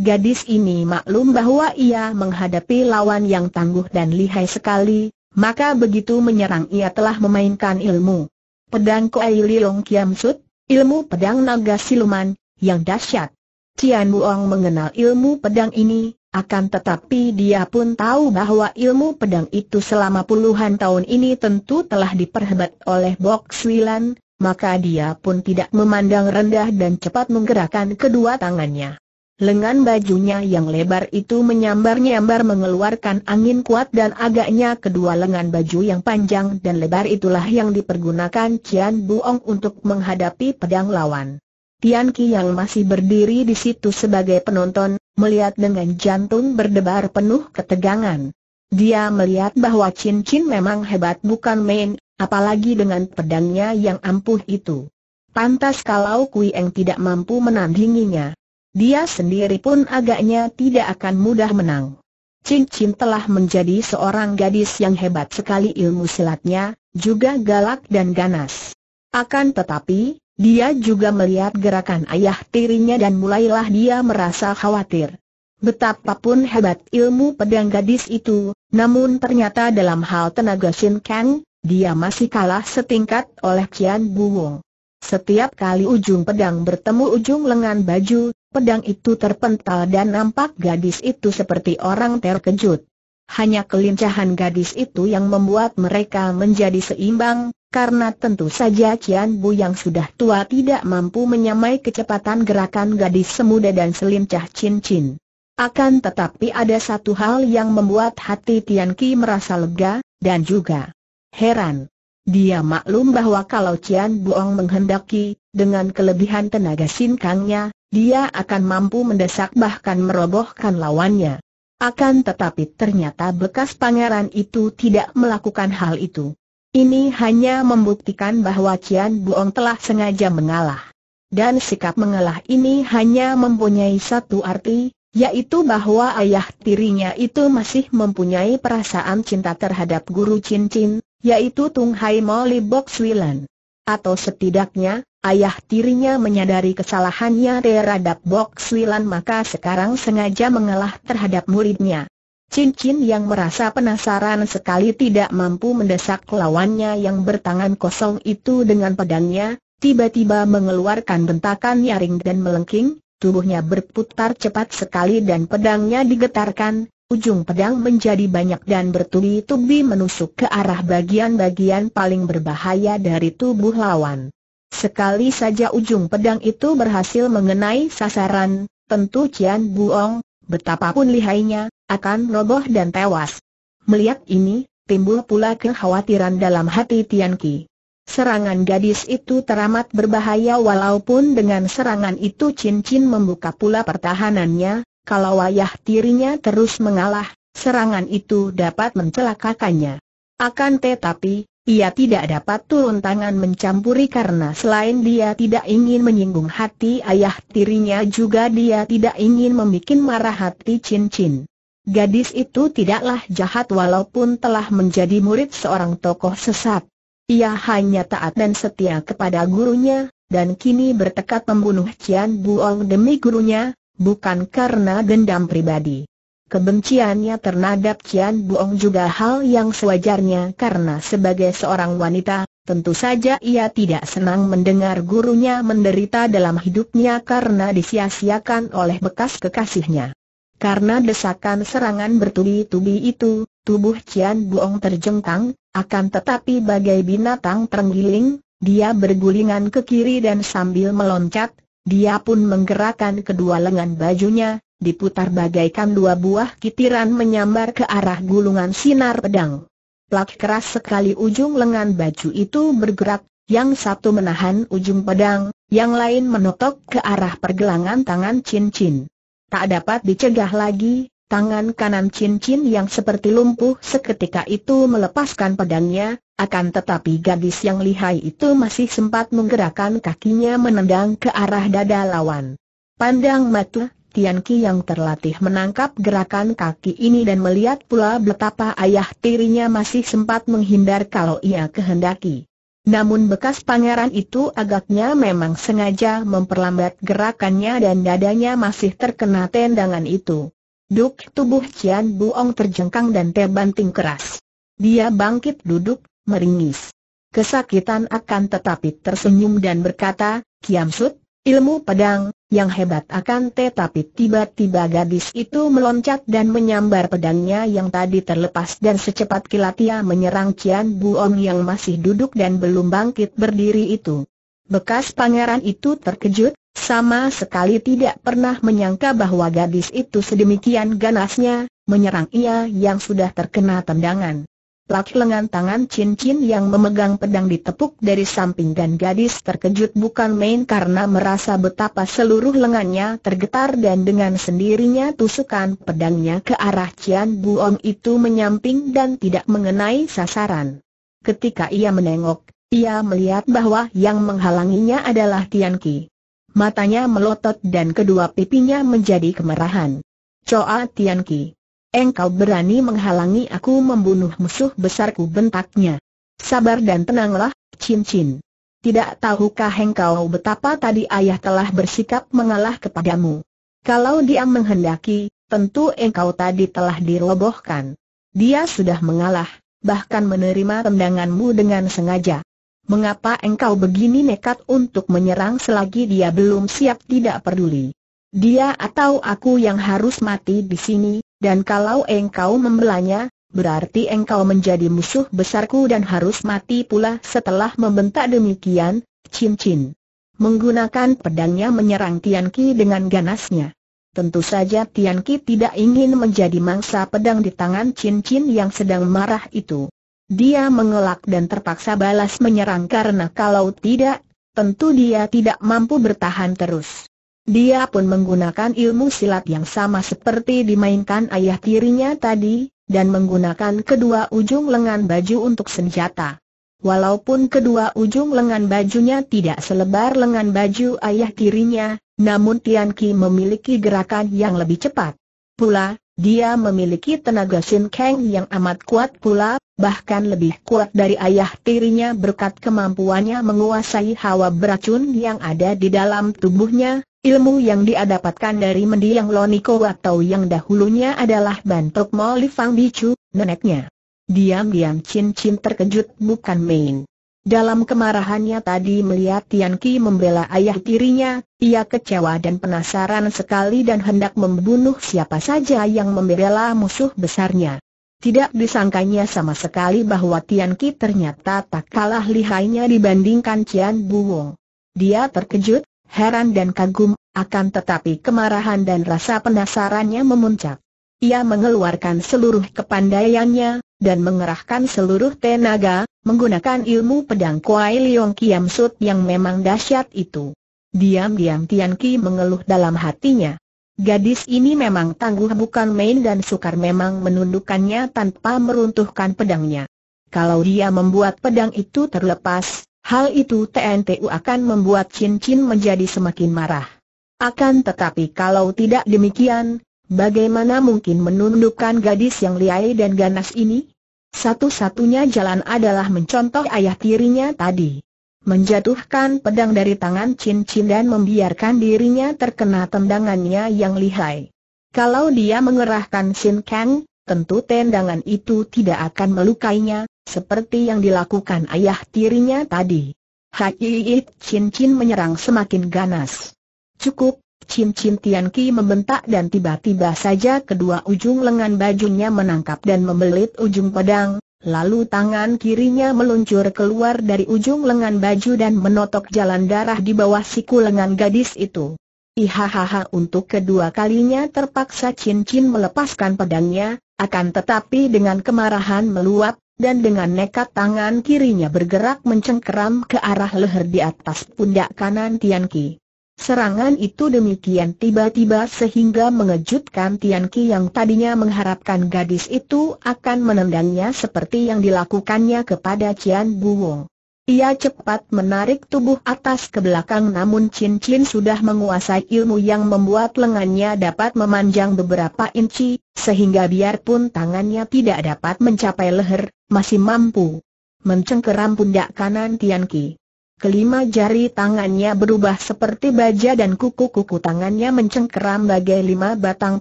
A: Gadis ini maklum bahwa ia menghadapi lawan yang tangguh dan lihai sekali, maka begitu menyerang ia telah memainkan ilmu. Pedang Koai Lilong Kiam Sut, ilmu pedang naga siluman, yang dahsyat. Tian Buong mengenal ilmu pedang ini, akan tetapi dia pun tahu bahwa ilmu pedang itu selama puluhan tahun ini tentu telah diperhebat oleh Bok Swilan, maka dia pun tidak memandang rendah dan cepat menggerakkan kedua tangannya. Lengan bajunya yang lebar itu menyambar-nyambar mengeluarkan angin kuat dan agaknya kedua lengan baju yang panjang dan lebar itulah yang dipergunakan Cian Buong untuk menghadapi pedang lawan. Tian Qi yang masih berdiri di situ sebagai penonton, melihat dengan jantung berdebar penuh ketegangan. Dia melihat bahwa Chin Chin memang hebat bukan main, apalagi dengan pedangnya yang ampuh itu. Pantas kalau Kui Eng tidak mampu menandinginya. Dia sendiri pun agaknya tidak akan mudah menang. Cincin telah menjadi seorang gadis yang hebat sekali ilmu silatnya, juga galak dan ganas. Akan tetapi, dia juga melihat gerakan ayah tirinya dan mulailah dia merasa khawatir. Betapapun hebat ilmu pedang gadis itu, namun ternyata dalam hal tenaga Shin Kang, dia masih kalah setingkat oleh Kian Buwong. Setiap kali ujung pedang bertemu ujung lengan baju, Pedang itu terpental dan nampak gadis itu seperti orang terkejut. Hanya kelincahan gadis itu yang membuat mereka menjadi seimbang, karena tentu saja Cian Bu yang sudah tua tidak mampu menyamai kecepatan gerakan gadis semuda dan selincah cincin. Akan tetapi ada satu hal yang membuat hati Tian Ki merasa lega, dan juga heran. Dia maklum bahwa kalau Cian Buong menghendaki, dengan kelebihan tenaga sinkangnya, dia akan mampu mendesak bahkan merobohkan lawannya. Akan tetapi ternyata bekas pangeran itu tidak melakukan hal itu. Ini hanya membuktikan bahwa Cian Buong telah sengaja mengalah. Dan sikap mengalah ini hanya mempunyai satu arti, yaitu bahwa ayah tirinya itu masih mempunyai perasaan cinta terhadap guru cincin, yaitu Tung Hai Molly Libok Swilan. Atau setidaknya, ayah tirinya menyadari kesalahannya terhadap Bok Swilan maka sekarang sengaja mengalah terhadap muridnya. Cincin yang merasa penasaran sekali tidak mampu mendesak lawannya yang bertangan kosong itu dengan pedangnya, tiba-tiba mengeluarkan bentakan nyaring dan melengking, tubuhnya berputar cepat sekali dan pedangnya digetarkan, ujung pedang menjadi banyak dan bertubi-tubi menusuk ke arah bagian-bagian paling berbahaya dari tubuh lawan. Sekali saja ujung pedang itu berhasil mengenai sasaran, tentu Cian Buong, betapapun lihainya, akan roboh dan tewas. Melihat ini, timbul pula kekhawatiran dalam hati Tian Ki. Serangan gadis itu teramat berbahaya walaupun dengan serangan itu cincin membuka pula pertahanannya, kalau ayah tirinya terus mengalah, serangan itu dapat mencelakakannya. Akan tetapi, ia tidak dapat turun tangan mencampuri karena selain dia tidak ingin menyinggung hati ayah tirinya juga dia tidak ingin membuat marah hati cincin. Gadis itu tidaklah jahat walaupun telah menjadi murid seorang tokoh sesat. Ia hanya taat dan setia kepada gurunya, dan kini bertekad membunuh Cian Buong demi gurunya, bukan karena dendam pribadi. Kebenciannya terhadap Cian Buong juga hal yang sewajarnya karena sebagai seorang wanita, tentu saja ia tidak senang mendengar gurunya menderita dalam hidupnya karena disia-siakan oleh bekas kekasihnya. Karena desakan serangan bertubi-tubi itu, tubuh Cian Buong terjengkang, akan tetapi bagai binatang terenggiling, dia bergulingan ke kiri dan sambil meloncat, dia pun menggerakkan kedua lengan bajunya, diputar bagaikan dua buah kitiran menyambar ke arah gulungan sinar pedang. Plak keras sekali ujung lengan baju itu bergerak, yang satu menahan ujung pedang, yang lain menotok ke arah pergelangan tangan cincin. Tak dapat dicegah lagi, tangan kanan cincin yang seperti lumpuh seketika itu melepaskan pedangnya, akan tetapi gadis yang lihai itu masih sempat menggerakkan kakinya menendang ke arah dada lawan. Pandang mata, Tian Ki yang terlatih menangkap gerakan kaki ini dan melihat pula betapa ayah tirinya masih sempat menghindar kalau ia kehendaki. Namun bekas pangeran itu agaknya memang sengaja memperlambat gerakannya dan dadanya masih terkena tendangan itu. Duk tubuh Cian Buong terjengkang dan terbanting keras. Dia bangkit duduk, meringis. Kesakitan akan tetapi tersenyum dan berkata, Kiam Sut, ilmu pedang, yang hebat akan tetapi tiba-tiba gadis itu meloncat dan menyambar pedangnya yang tadi terlepas dan secepat kilat ia menyerang Cian Buong yang masih duduk dan belum bangkit berdiri itu. Bekas pangeran itu terkejut, sama sekali tidak pernah menyangka bahwa gadis itu sedemikian ganasnya, menyerang ia yang sudah terkena tendangan. Plak lengan tangan cincin yang memegang pedang ditepuk dari samping dan gadis terkejut bukan main karena merasa betapa seluruh lengannya tergetar dan dengan sendirinya tusukan pedangnya ke arah Cian Buong itu menyamping dan tidak mengenai sasaran. Ketika ia menengok, ia melihat bahwa yang menghalanginya adalah Tian Ki. Matanya melotot dan kedua pipinya menjadi kemerahan. Coa Tian Ki. Engkau berani menghalangi aku membunuh musuh besarku bentaknya. Sabar dan tenanglah, cincin. Tidak tahukah engkau betapa tadi ayah telah bersikap mengalah kepadamu? Kalau dia menghendaki, tentu engkau tadi telah dirobohkan. Dia sudah mengalah, bahkan menerima tendanganmu dengan sengaja. Mengapa engkau begini nekat untuk menyerang selagi dia belum siap tidak peduli? Dia atau aku yang harus mati di sini, dan kalau engkau membelanya, berarti engkau menjadi musuh besarku dan harus mati pula setelah membentak demikian, cincin. Menggunakan pedangnya menyerang Tianqi dengan ganasnya. Tentu saja Tianqi tidak ingin menjadi mangsa pedang di tangan cincin yang sedang marah itu. Dia mengelak dan terpaksa balas menyerang karena kalau tidak, tentu dia tidak mampu bertahan terus. Dia pun menggunakan ilmu silat yang sama seperti dimainkan ayah tirinya tadi, dan menggunakan kedua ujung lengan baju untuk senjata. Walaupun kedua ujung lengan bajunya tidak selebar lengan baju ayah tirinya, namun Tian Ki memiliki gerakan yang lebih cepat. Pula, dia memiliki tenaga Shin Kang yang amat kuat pula, bahkan lebih kuat dari ayah tirinya berkat kemampuannya menguasai hawa beracun yang ada di dalam tubuhnya, Ilmu yang dia dapatkan dari mendiang Loniko atau yang dahulunya adalah bantok Moli Fang Bicu, neneknya. Diam-diam Chin Chin terkejut bukan main. Dalam kemarahannya tadi melihat Tian Ki membela ayah tirinya, ia kecewa dan penasaran sekali dan hendak membunuh siapa saja yang membela musuh besarnya. Tidak disangkanya sama sekali bahwa Tian Ki ternyata tak kalah lihainya dibandingkan Cian Buong. Dia terkejut, heran dan kagum, akan tetapi kemarahan dan rasa penasarannya memuncak. Ia mengeluarkan seluruh kepandaiannya, dan mengerahkan seluruh tenaga, menggunakan ilmu pedang Kuai Liong Kiam Sut yang memang dahsyat itu. Diam-diam Tian Ki mengeluh dalam hatinya. Gadis ini memang tangguh bukan main dan sukar memang menundukkannya tanpa meruntuhkan pedangnya. Kalau dia membuat pedang itu terlepas, Hal itu TNTU akan membuat Cincin menjadi semakin marah. Akan tetapi kalau tidak demikian, bagaimana mungkin menundukkan gadis yang liai dan ganas ini? Satu-satunya jalan adalah mencontoh ayah tirinya tadi. Menjatuhkan pedang dari tangan Cincin dan membiarkan dirinya terkena tendangannya yang lihai. Kalau dia mengerahkan Shin Kang, tentu tendangan itu tidak akan melukainya, seperti yang dilakukan ayah tirinya tadi. Chin cincin menyerang semakin ganas. Cukup, cincin Tian Ki membentak dan tiba-tiba saja kedua ujung lengan bajunya menangkap dan membelit ujung pedang, lalu tangan kirinya meluncur keluar dari ujung lengan baju dan menotok jalan darah di bawah siku lengan gadis itu. Ihahaha untuk kedua kalinya terpaksa cincin melepaskan pedangnya, akan tetapi dengan kemarahan meluap, dan dengan nekat tangan kirinya bergerak mencengkeram ke arah leher di atas pundak kanan Tian Ki. Serangan itu demikian tiba-tiba sehingga mengejutkan Tian Ki yang tadinya mengharapkan gadis itu akan menendangnya seperti yang dilakukannya kepada Cian Buong. Ia cepat menarik tubuh atas ke belakang namun cincin sudah menguasai ilmu yang membuat lengannya dapat memanjang beberapa inci, sehingga biarpun tangannya tidak dapat mencapai leher, masih mampu. Mencengkeram pundak kanan Tian Ki. Kelima jari tangannya berubah seperti baja dan kuku-kuku tangannya mencengkeram bagai lima batang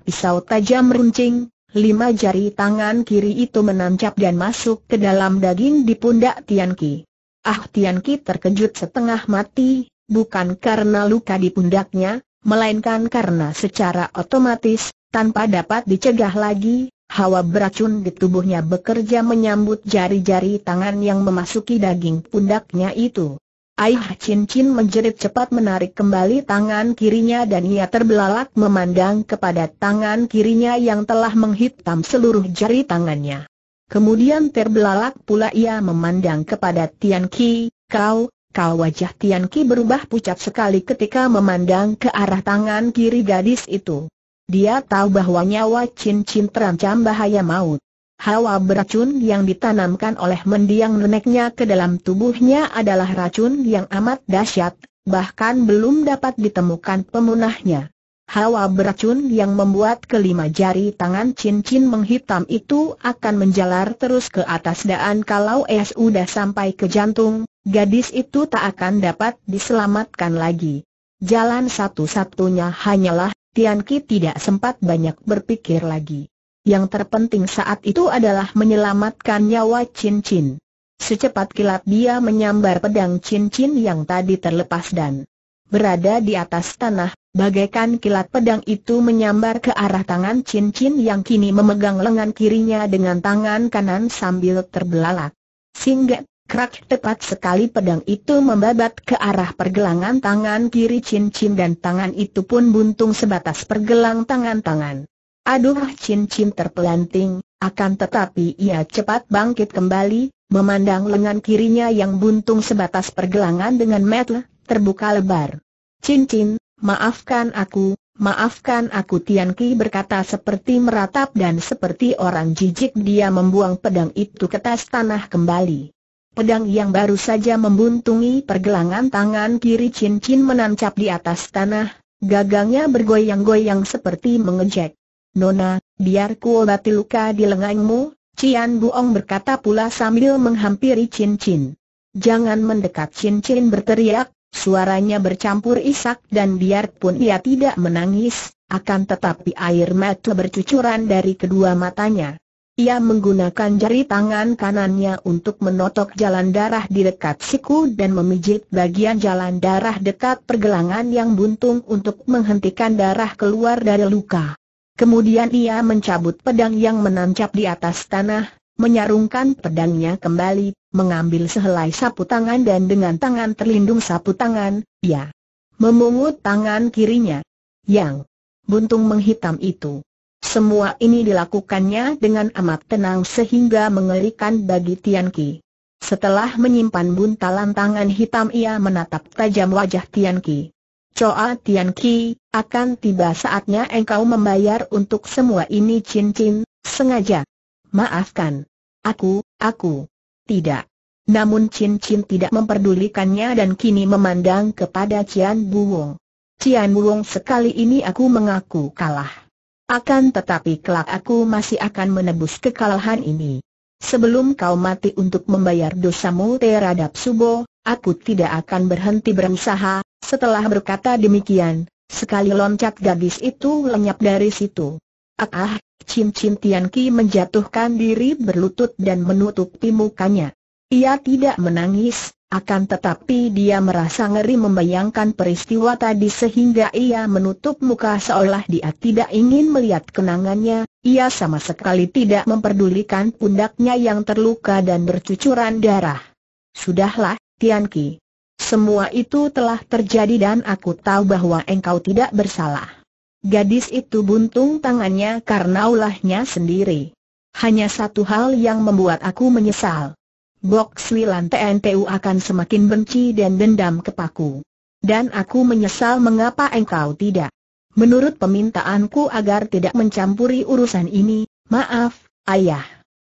A: pisau tajam runcing. Lima jari tangan kiri itu menancap dan masuk ke dalam daging di pundak Tian Ki. Ah Tian Ki terkejut setengah mati, bukan karena luka di pundaknya, melainkan karena secara otomatis, tanpa dapat dicegah lagi, Hawa beracun di tubuhnya bekerja menyambut jari-jari tangan yang memasuki daging pundaknya itu. Aih Chin Chin menjerit cepat menarik kembali tangan kirinya dan ia terbelalak memandang kepada tangan kirinya yang telah menghitam seluruh jari tangannya. Kemudian terbelalak pula ia memandang kepada Tian Ki, kau, kau wajah Tian Ki berubah pucat sekali ketika memandang ke arah tangan kiri gadis itu. Dia tahu bahwa nyawa Cincin terancam bahaya maut. Hawa beracun yang ditanamkan oleh mendiang neneknya ke dalam tubuhnya adalah racun yang amat dahsyat, bahkan belum dapat ditemukan pemunahnya. Hawa beracun yang membuat kelima jari tangan Cincin menghitam itu akan menjalar terus ke atas daan kalau es sudah sampai ke jantung, gadis itu tak akan dapat diselamatkan lagi. Jalan satu-satunya hanyalah Tian Ki tidak sempat banyak berpikir lagi. Yang terpenting saat itu adalah menyelamatkan nyawa Chin Chin. Secepat kilat dia menyambar pedang Chin Chin yang tadi terlepas dan berada di atas tanah, bagaikan kilat pedang itu menyambar ke arah tangan Chin Chin yang kini memegang lengan kirinya dengan tangan kanan sambil terbelalak. Singgat, Krak tepat sekali pedang itu membabat ke arah pergelangan tangan kiri cincin dan tangan itu pun buntung sebatas pergelang tangan-tangan. Aduh cincin terpelanting, akan tetapi ia cepat bangkit kembali, memandang lengan kirinya yang buntung sebatas pergelangan dengan metel, terbuka lebar. Cincin, maafkan aku, Maafkan aku Tian Ki berkata seperti meratap dan seperti orang jijik dia membuang pedang itu ke tas tanah kembali. Pedang yang baru saja membuntungi pergelangan tangan kiri cincin menancap di atas tanah, gagangnya bergoyang-goyang seperti mengejek. Nona, biar ku obati luka di lengangmu, Cian Buong berkata pula sambil menghampiri cincin. Jangan mendekat cincin berteriak, suaranya bercampur isak dan biarpun ia tidak menangis, akan tetapi air mata bercucuran dari kedua matanya. Ia menggunakan jari tangan kanannya untuk menotok jalan darah di dekat siku dan memijit bagian jalan darah dekat pergelangan yang buntung untuk menghentikan darah keluar dari luka. Kemudian ia mencabut pedang yang menancap di atas tanah, menyarungkan pedangnya kembali, mengambil sehelai sapu tangan dan dengan tangan terlindung sapu tangan, ia memungut tangan kirinya yang buntung menghitam itu. Semua ini dilakukannya dengan amat tenang sehingga mengerikan bagi Tian Ki. Setelah menyimpan buntalan tangan hitam ia menatap tajam wajah Tian Ki. Coa Tian Ki, akan tiba saatnya engkau membayar untuk semua ini cincin, sengaja. Maafkan. Aku, aku. Tidak. Namun cincin tidak memperdulikannya dan kini memandang kepada Cian Buong. Cian Buong sekali ini aku mengaku kalah. Akan tetapi kelak aku masih akan menebus kekalahan ini. Sebelum kau mati untuk membayar dosamu terhadap Subo, aku tidak akan berhenti berusaha. Setelah berkata demikian, sekali loncat gadis itu lenyap dari situ. Ah, ah Cim Tian Ki menjatuhkan diri berlutut dan menutupi mukanya. Ia tidak menangis, akan tetapi dia merasa ngeri membayangkan peristiwa tadi sehingga ia menutup muka seolah dia tidak ingin melihat kenangannya, ia sama sekali tidak memperdulikan pundaknya yang terluka dan bercucuran darah. Sudahlah, Tianki. Semua itu telah terjadi dan aku tahu bahwa engkau tidak bersalah. Gadis itu buntung tangannya karena ulahnya sendiri. Hanya satu hal yang membuat aku menyesal. Bok Swilan TNTU akan semakin benci dan dendam ke kepaku. Dan aku menyesal mengapa engkau tidak. Menurut permintaanku agar tidak mencampuri urusan ini, maaf, ayah.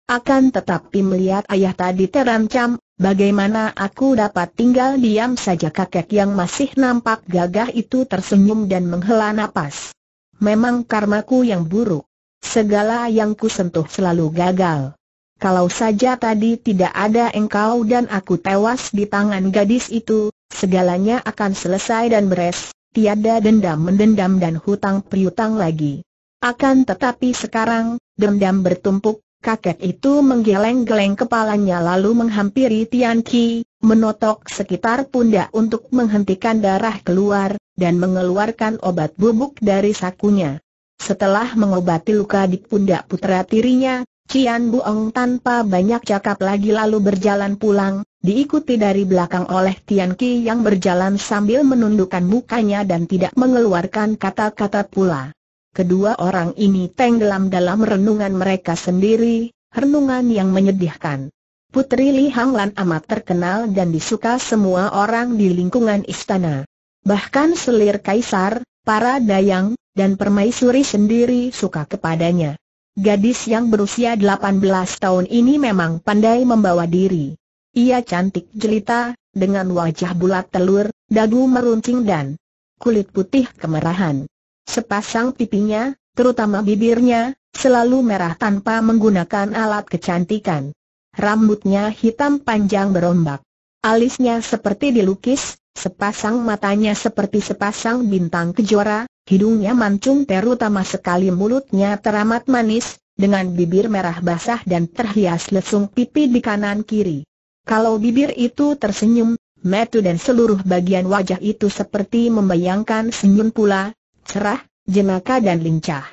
A: Akan tetapi melihat ayah tadi terancam, bagaimana aku dapat tinggal diam saja kakek yang masih nampak gagah itu tersenyum dan menghela nafas. Memang karmaku yang buruk. Segala yang kusentuh selalu gagal. Kalau saja tadi tidak ada engkau dan aku tewas di tangan gadis itu, segalanya akan selesai dan beres, tiada dendam mendendam dan hutang piutang lagi. Akan tetapi sekarang, dendam bertumpuk, kakek itu menggeleng-geleng kepalanya lalu menghampiri Tian Qi, menotok sekitar pundak untuk menghentikan darah keluar, dan mengeluarkan obat bubuk dari sakunya. Setelah mengobati luka di pundak putra tirinya, Cian Buong tanpa banyak cakap lagi lalu berjalan pulang, diikuti dari belakang oleh Tian Ki yang berjalan sambil menundukkan mukanya dan tidak mengeluarkan kata-kata pula. Kedua orang ini tenggelam dalam renungan mereka sendiri, renungan yang menyedihkan. Putri Li Hanglan amat terkenal dan disuka semua orang di lingkungan istana. Bahkan selir kaisar, para dayang, dan permaisuri sendiri suka kepadanya. Gadis yang berusia 18 tahun ini memang pandai membawa diri. Ia cantik jelita, dengan wajah bulat telur, dagu meruncing dan kulit putih kemerahan. Sepasang pipinya, terutama bibirnya, selalu merah tanpa menggunakan alat kecantikan. Rambutnya hitam panjang berombak. Alisnya seperti dilukis, sepasang matanya seperti sepasang bintang kejora, Hidungnya mancung terutama sekali mulutnya teramat manis, dengan bibir merah basah dan terhias lesung pipi di kanan kiri. Kalau bibir itu tersenyum, metu dan seluruh bagian wajah itu seperti membayangkan senyum pula, cerah, jenaka dan lincah.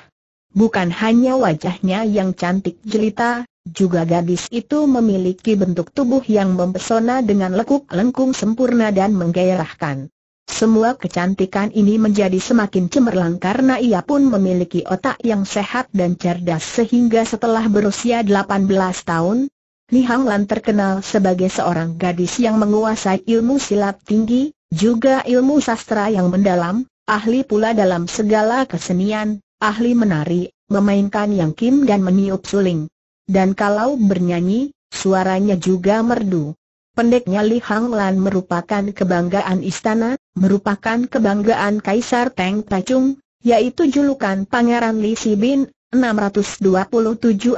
A: Bukan hanya wajahnya yang cantik jelita, juga gadis itu memiliki bentuk tubuh yang mempesona dengan lekuk lengkung sempurna dan menggairahkan. Semua kecantikan ini menjadi semakin cemerlang karena ia pun memiliki otak yang sehat dan cerdas sehingga setelah berusia 18 tahun, Li Hanglan terkenal sebagai seorang gadis yang menguasai ilmu silat tinggi, juga ilmu sastra yang mendalam, ahli pula dalam segala kesenian, ahli menari, memainkan yang kim dan meniup suling. Dan kalau bernyanyi, suaranya juga merdu. Pendeknya Li Hanglan merupakan kebanggaan istana, merupakan kebanggaan Kaisar Teng Tachung, yaitu julukan Pangeran Li Sibin, 627-649,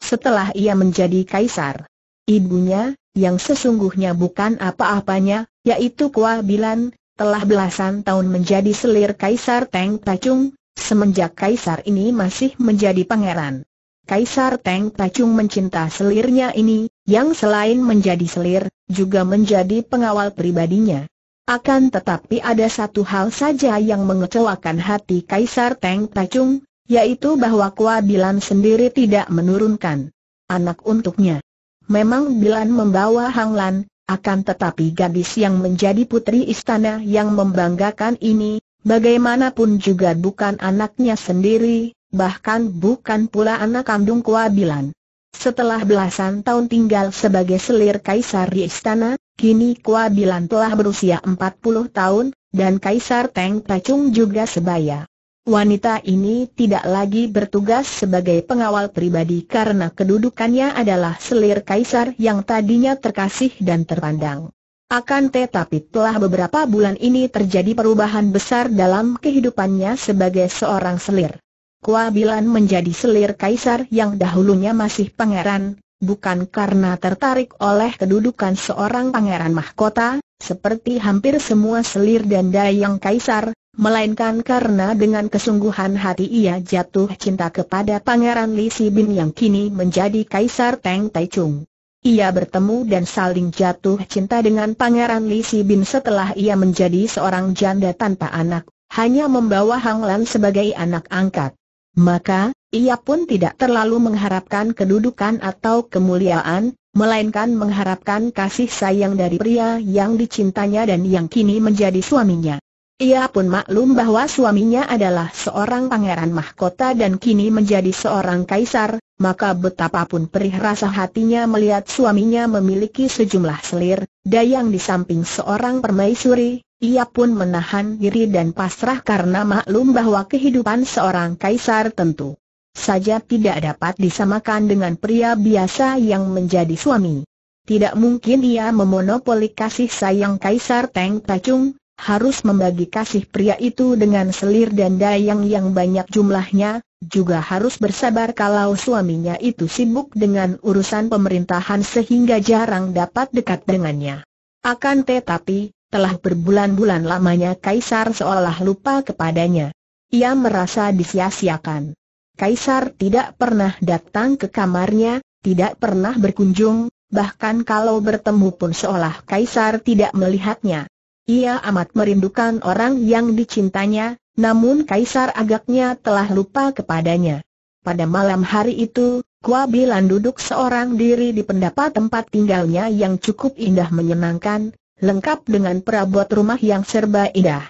A: setelah ia menjadi Kaisar. Ibunya, yang sesungguhnya bukan apa-apanya, yaitu Kua Bilan, telah belasan tahun menjadi selir Kaisar Teng Tachung, semenjak Kaisar ini masih menjadi pangeran. Kaisar Teng Pacung mencinta selirnya ini, yang selain menjadi selir, juga menjadi pengawal pribadinya. Akan tetapi ada satu hal saja yang mengecewakan hati Kaisar Teng Pacung, yaitu bahwa Kua Bilan sendiri tidak menurunkan anak untuknya. Memang Bilan membawa Hang Lan, akan tetapi gadis yang menjadi putri istana yang membanggakan ini, bagaimanapun juga bukan anaknya sendiri, bahkan bukan pula anak kandung Kuabilan. Setelah belasan tahun tinggal sebagai selir kaisar di istana, kini Kuabilan telah berusia 40 tahun, dan Kaisar Teng Pacung juga sebaya. Wanita ini tidak lagi bertugas sebagai pengawal pribadi karena kedudukannya adalah selir kaisar yang tadinya terkasih dan terpandang. Akan tetapi telah beberapa bulan ini terjadi perubahan besar dalam kehidupannya sebagai seorang selir. Kuabilan menjadi selir kaisar yang dahulunya masih pangeran, bukan karena tertarik oleh kedudukan seorang pangeran mahkota, seperti hampir semua selir dan dayang kaisar, melainkan karena dengan kesungguhan hati ia jatuh cinta kepada pangeran Li Sibin yang kini menjadi kaisar Teng Taichung. Ia bertemu dan saling jatuh cinta dengan pangeran Li Sibin setelah ia menjadi seorang janda tanpa anak, hanya membawa Hang Lan sebagai anak angkat. Maka, ia pun tidak terlalu mengharapkan kedudukan atau kemuliaan, melainkan mengharapkan kasih sayang dari pria yang dicintanya dan yang kini menjadi suaminya. Ia pun maklum bahwa suaminya adalah seorang pangeran mahkota dan kini menjadi seorang kaisar, maka betapapun perih rasa hatinya melihat suaminya memiliki sejumlah selir, dayang di samping seorang permaisuri, ia pun menahan diri dan pasrah karena maklum bahwa kehidupan seorang kaisar tentu saja tidak dapat disamakan dengan pria biasa yang menjadi suami. Tidak mungkin ia memonopoli kasih sayang Kaisar Teng Tacung, harus membagi kasih pria itu dengan selir dan dayang yang banyak jumlahnya, juga harus bersabar kalau suaminya itu sibuk dengan urusan pemerintahan sehingga jarang dapat dekat dengannya. Akan tetapi, telah berbulan-bulan lamanya Kaisar seolah lupa kepadanya. Ia merasa disia-siakan. Kaisar tidak pernah datang ke kamarnya, tidak pernah berkunjung, bahkan kalau bertemu pun seolah Kaisar tidak melihatnya. Ia amat merindukan orang yang dicintanya, namun Kaisar agaknya telah lupa kepadanya. Pada malam hari itu, Kua duduk seorang diri di pendapat tempat tinggalnya yang cukup indah menyenangkan, lengkap dengan perabot rumah yang serba indah.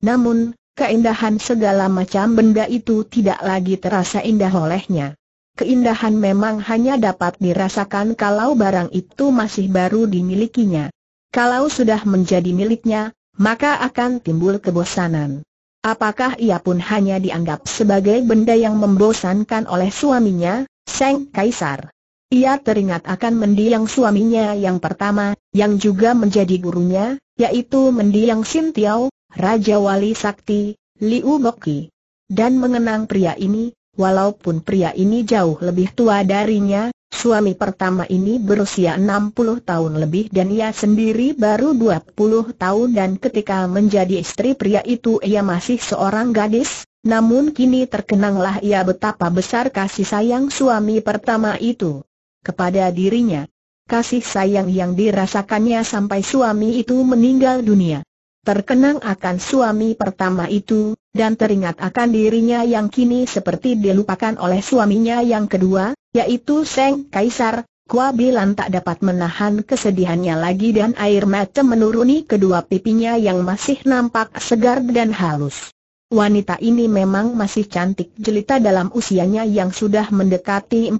A: Namun, keindahan segala macam benda itu tidak lagi terasa indah olehnya. Keindahan memang hanya dapat dirasakan kalau barang itu masih baru dimilikinya. Kalau sudah menjadi miliknya, maka akan timbul kebosanan. Apakah ia pun hanya dianggap sebagai benda yang membosankan oleh suaminya, Seng Kaisar? Ia teringat akan mendiang suaminya yang pertama, yang juga menjadi gurunya, yaitu mendiang Sin Tiao, Raja Wali Sakti, Liu Boki. Dan mengenang pria ini, walaupun pria ini jauh lebih tua darinya, suami pertama ini berusia 60 tahun lebih dan ia sendiri baru 20 tahun dan ketika menjadi istri pria itu ia masih seorang gadis, namun kini terkenanglah ia betapa besar kasih sayang suami pertama itu kepada dirinya. Kasih sayang yang dirasakannya sampai suami itu meninggal dunia. Terkenang akan suami pertama itu, dan teringat akan dirinya yang kini seperti dilupakan oleh suaminya yang kedua, yaitu Seng Kaisar, Kua Bilan tak dapat menahan kesedihannya lagi dan air mata menuruni kedua pipinya yang masih nampak segar dan halus. Wanita ini memang masih cantik jelita dalam usianya yang sudah mendekati 40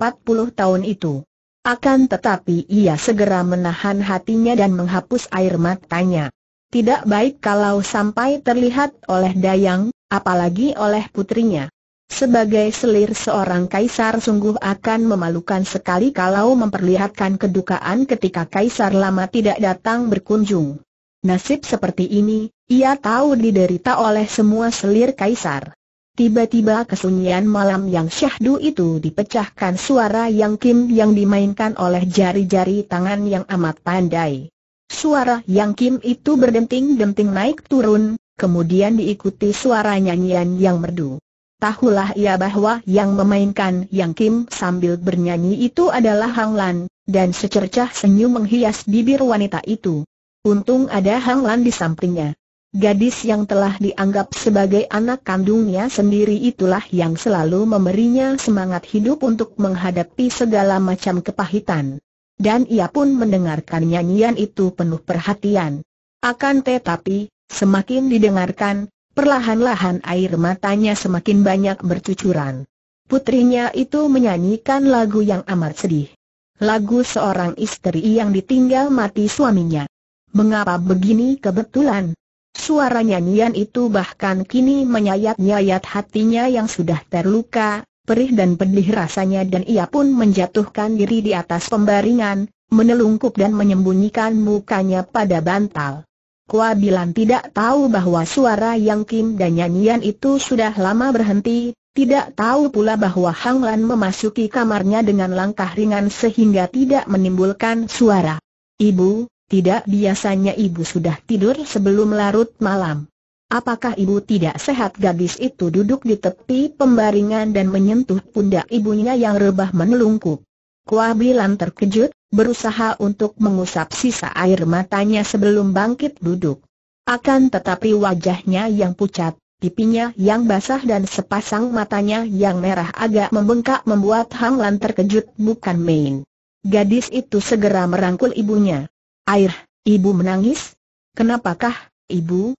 A: tahun itu. Akan tetapi ia segera menahan hatinya dan menghapus air matanya. Tidak baik kalau sampai terlihat oleh Dayang, apalagi oleh putrinya. Sebagai selir seorang kaisar sungguh akan memalukan sekali kalau memperlihatkan kedukaan ketika kaisar lama tidak datang berkunjung. Nasib seperti ini, ia tahu diderita oleh semua selir kaisar. Tiba-tiba kesunyian malam yang syahdu itu dipecahkan suara yang kim yang dimainkan oleh jari-jari tangan yang amat pandai. Suara yang kim itu berdenting-denting naik turun, kemudian diikuti suara nyanyian yang merdu. Tahulah ia bahwa yang memainkan yang kim sambil bernyanyi itu adalah Hang Lan, dan secercah senyum menghias bibir wanita itu. Untung ada Hang Lan di sampingnya. Gadis yang telah dianggap sebagai anak kandungnya sendiri itulah yang selalu memberinya semangat hidup untuk menghadapi segala macam kepahitan. Dan ia pun mendengarkan nyanyian itu penuh perhatian. Akan tetapi, semakin didengarkan, perlahan-lahan air matanya semakin banyak bercucuran. Putrinya itu menyanyikan lagu yang amat sedih. Lagu seorang istri yang ditinggal mati suaminya. Mengapa begini kebetulan? Suara nyanyian itu bahkan kini menyayat-nyayat hatinya yang sudah terluka, perih dan pedih rasanya dan ia pun menjatuhkan diri di atas pembaringan, menelungkup dan menyembunyikan mukanya pada bantal. Kua Bilan tidak tahu bahwa suara Yang Kim dan nyanyian itu sudah lama berhenti, tidak tahu pula bahwa Hang Lan memasuki kamarnya dengan langkah ringan sehingga tidak menimbulkan suara. Ibu, tidak biasanya ibu sudah tidur sebelum larut malam. Apakah ibu tidak sehat gadis itu duduk di tepi pembaringan dan menyentuh pundak ibunya yang rebah menelungkup. Kuabilan terkejut, berusaha untuk mengusap sisa air matanya sebelum bangkit duduk. Akan tetapi wajahnya yang pucat, pipinya yang basah dan sepasang matanya yang merah agak membengkak membuat Hang Lan terkejut bukan main. Gadis itu segera merangkul ibunya. Air, ibu menangis? Kenapakah, ibu?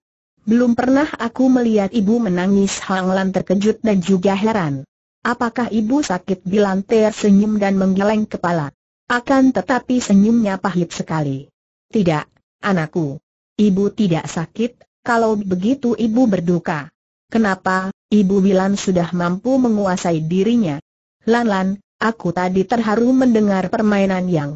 A: Belum pernah aku melihat ibu menangis Hang terkejut dan juga heran. Apakah ibu sakit Bilan senyum dan menggeleng kepala? Akan tetapi senyumnya pahit sekali. Tidak, anakku. Ibu tidak sakit, kalau begitu ibu berduka. Kenapa, ibu Bilan sudah mampu menguasai dirinya? Lan-lan, aku tadi terharu mendengar permainan yang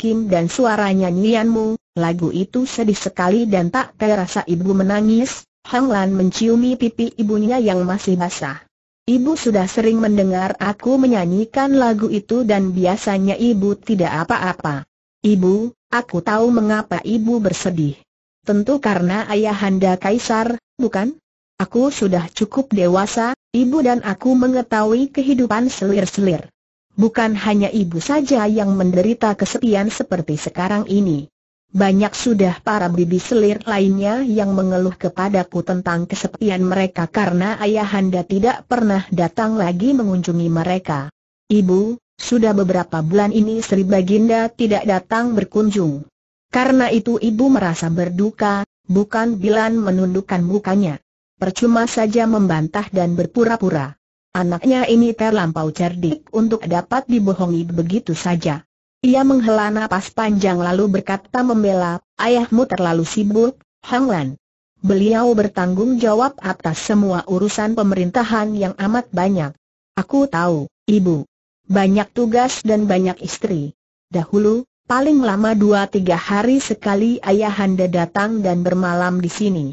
A: Kim dan suaranya nyanyianmu, lagu itu sedih sekali dan tak terasa ibu menangis, Hang Lan menciumi pipi ibunya yang masih basah. Ibu sudah sering mendengar aku menyanyikan lagu itu dan biasanya ibu tidak apa-apa. Ibu, aku tahu mengapa ibu bersedih. Tentu karena ayahanda kaisar, bukan? Aku sudah cukup dewasa, ibu dan aku mengetahui kehidupan selir-selir. Bukan hanya ibu saja yang menderita kesepian seperti sekarang ini. Banyak sudah para bibi selir lainnya yang mengeluh kepadaku tentang kesepian mereka karena ayahanda tidak pernah datang lagi mengunjungi mereka. Ibu, sudah beberapa bulan ini Sri Baginda tidak datang berkunjung. Karena itu ibu merasa berduka, bukan Bilan menundukkan mukanya. Percuma saja membantah dan berpura-pura. Anaknya ini terlampau cerdik untuk dapat dibohongi begitu saja. Ia menghela nafas panjang lalu berkata membela, ayahmu terlalu sibuk, Hang Lan. Beliau bertanggung jawab atas semua urusan pemerintahan yang amat banyak. Aku tahu, ibu. Banyak tugas dan banyak istri. Dahulu, paling lama dua tiga hari sekali ayahanda datang dan bermalam di sini.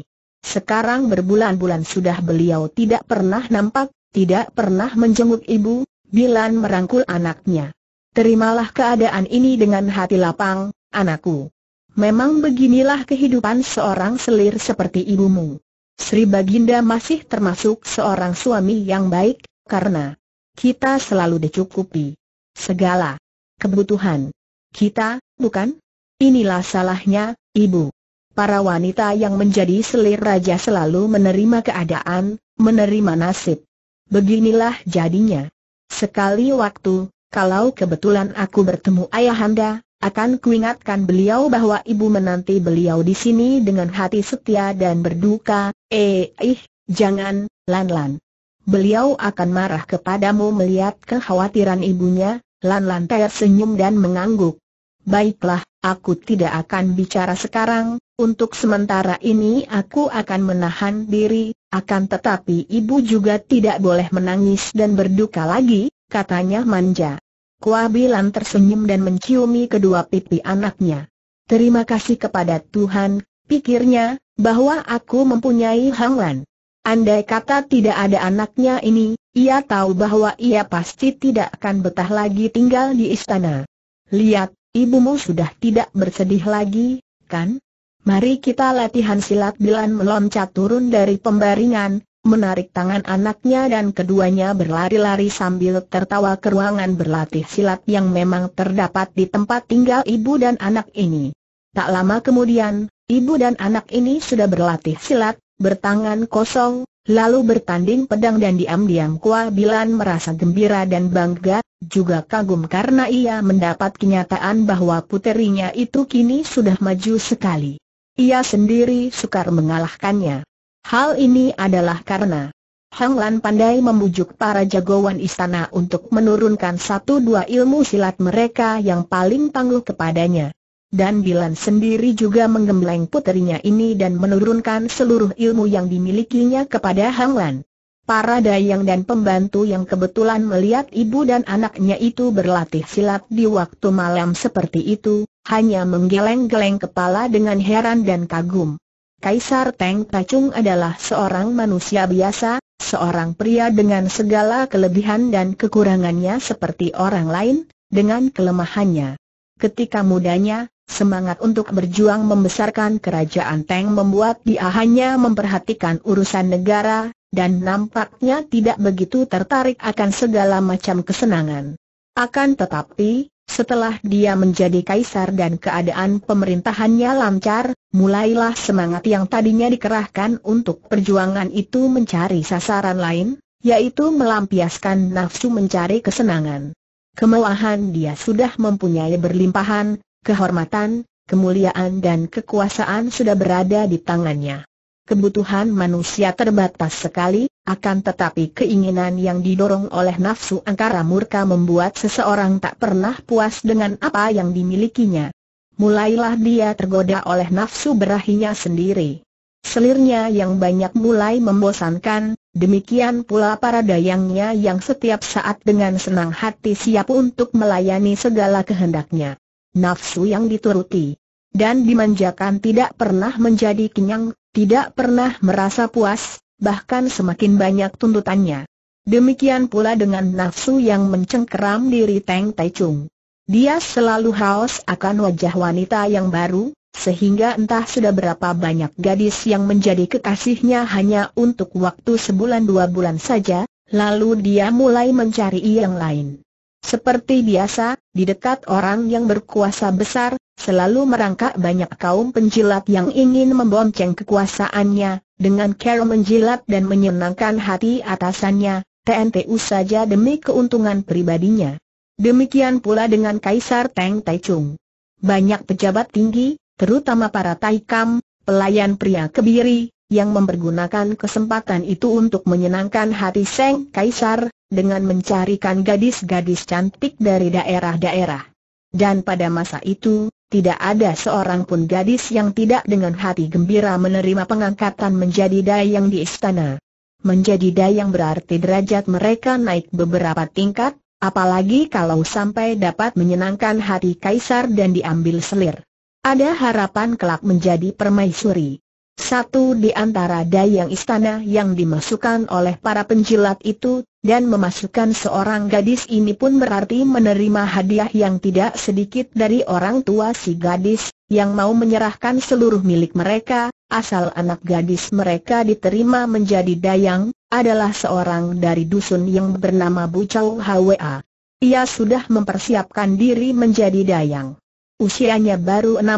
A: Sekarang berbulan-bulan sudah beliau tidak pernah nampak, tidak pernah menjenguk ibu, Bilan merangkul anaknya. Terimalah keadaan ini dengan hati lapang, anakku. Memang beginilah kehidupan seorang selir seperti ibumu. Sri Baginda masih termasuk seorang suami yang baik, karena kita selalu dicukupi segala kebutuhan kita, bukan? Inilah salahnya, ibu. Para wanita yang menjadi selir raja selalu menerima keadaan, menerima nasib. Beginilah jadinya. Sekali waktu, kalau kebetulan aku bertemu ayahanda, akan kuingatkan beliau bahwa ibu menanti beliau di sini dengan hati setia dan berduka, eh, ih, jangan, Lan-Lan. Beliau akan marah kepadamu melihat kekhawatiran ibunya, Lan-Lan tersenyum dan mengangguk. Baiklah, aku tidak akan bicara sekarang, untuk sementara ini aku akan menahan diri, akan tetapi ibu juga tidak boleh menangis dan berduka lagi, katanya manja. Kuabilan tersenyum dan menciumi kedua pipi anaknya. Terima kasih kepada Tuhan, pikirnya, bahwa aku mempunyai Hanglan. Andai kata tidak ada anaknya ini, ia tahu bahwa ia pasti tidak akan betah lagi tinggal di istana. Lihat, ibumu sudah tidak bersedih lagi, kan? Mari kita latihan silat Bilan meloncat turun dari pembaringan, menarik tangan anaknya dan keduanya berlari-lari sambil tertawa ke ruangan berlatih silat yang memang terdapat di tempat tinggal ibu dan anak ini. Tak lama kemudian, ibu dan anak ini sudah berlatih silat, bertangan kosong, lalu bertanding pedang dan diam-diam Kuah Bilan merasa gembira dan bangga, juga kagum karena ia mendapat kenyataan bahwa puterinya itu kini sudah maju sekali ia sendiri sukar mengalahkannya. Hal ini adalah karena Hang Lan pandai membujuk para jagoan istana untuk menurunkan satu dua ilmu silat mereka yang paling tangguh kepadanya. Dan Bilan sendiri juga menggembleng puterinya ini dan menurunkan seluruh ilmu yang dimilikinya kepada Hang Lan. Para dayang dan pembantu yang kebetulan melihat ibu dan anaknya itu berlatih silat di waktu malam seperti itu, hanya menggeleng-geleng kepala dengan heran dan kagum. Kaisar Teng Tacung adalah seorang manusia biasa, seorang pria dengan segala kelebihan dan kekurangannya seperti orang lain, dengan kelemahannya. Ketika mudanya, Semangat untuk berjuang membesarkan kerajaan Teng membuat dia hanya memperhatikan urusan negara, dan nampaknya tidak begitu tertarik akan segala macam kesenangan. Akan tetapi, setelah dia menjadi kaisar dan keadaan pemerintahannya lancar, mulailah semangat yang tadinya dikerahkan untuk perjuangan itu mencari sasaran lain, yaitu melampiaskan nafsu mencari kesenangan. Kemewahan dia sudah mempunyai berlimpahan, kehormatan, kemuliaan dan kekuasaan sudah berada di tangannya. Kebutuhan manusia terbatas sekali, akan tetapi keinginan yang didorong oleh nafsu angkara murka membuat seseorang tak pernah puas dengan apa yang dimilikinya. Mulailah dia tergoda oleh nafsu berahinya sendiri. Selirnya yang banyak mulai membosankan, demikian pula para dayangnya yang setiap saat dengan senang hati siap untuk melayani segala kehendaknya. Nafsu yang dituruti dan dimanjakan tidak pernah menjadi kenyang, tidak pernah merasa puas, bahkan semakin banyak tuntutannya. Demikian pula dengan nafsu yang mencengkeram diri Teng Taichung. Dia selalu haus akan wajah wanita yang baru, sehingga entah sudah berapa banyak gadis yang menjadi kekasihnya hanya untuk waktu sebulan dua bulan saja, lalu dia mulai mencari yang lain. Seperti biasa, di dekat orang yang berkuasa besar, selalu merangkak banyak kaum penjilat yang ingin membonceng kekuasaannya, dengan cara menjilat dan menyenangkan hati atasannya, TNTU saja demi keuntungan pribadinya. Demikian pula dengan Kaisar Teng Taichung. Banyak pejabat tinggi, terutama para Taikam, pelayan pria kebiri, yang mempergunakan kesempatan itu untuk menyenangkan hati Seng Kaisar, dengan mencarikan gadis-gadis cantik dari daerah-daerah. Dan pada masa itu, tidak ada seorang pun gadis yang tidak dengan hati gembira menerima pengangkatan menjadi dayang di istana. Menjadi dayang berarti derajat mereka naik beberapa tingkat, apalagi kalau sampai dapat menyenangkan hati kaisar dan diambil selir. Ada harapan kelak menjadi permaisuri. Satu di antara dayang istana yang dimasukkan oleh para penjilat itu, dan memasukkan seorang gadis ini pun berarti menerima hadiah yang tidak sedikit dari orang tua si gadis, yang mau menyerahkan seluruh milik mereka, asal anak gadis mereka diterima menjadi dayang, adalah seorang dari dusun yang bernama Bucau Hwa. Ia sudah mempersiapkan diri menjadi dayang. Usianya baru 16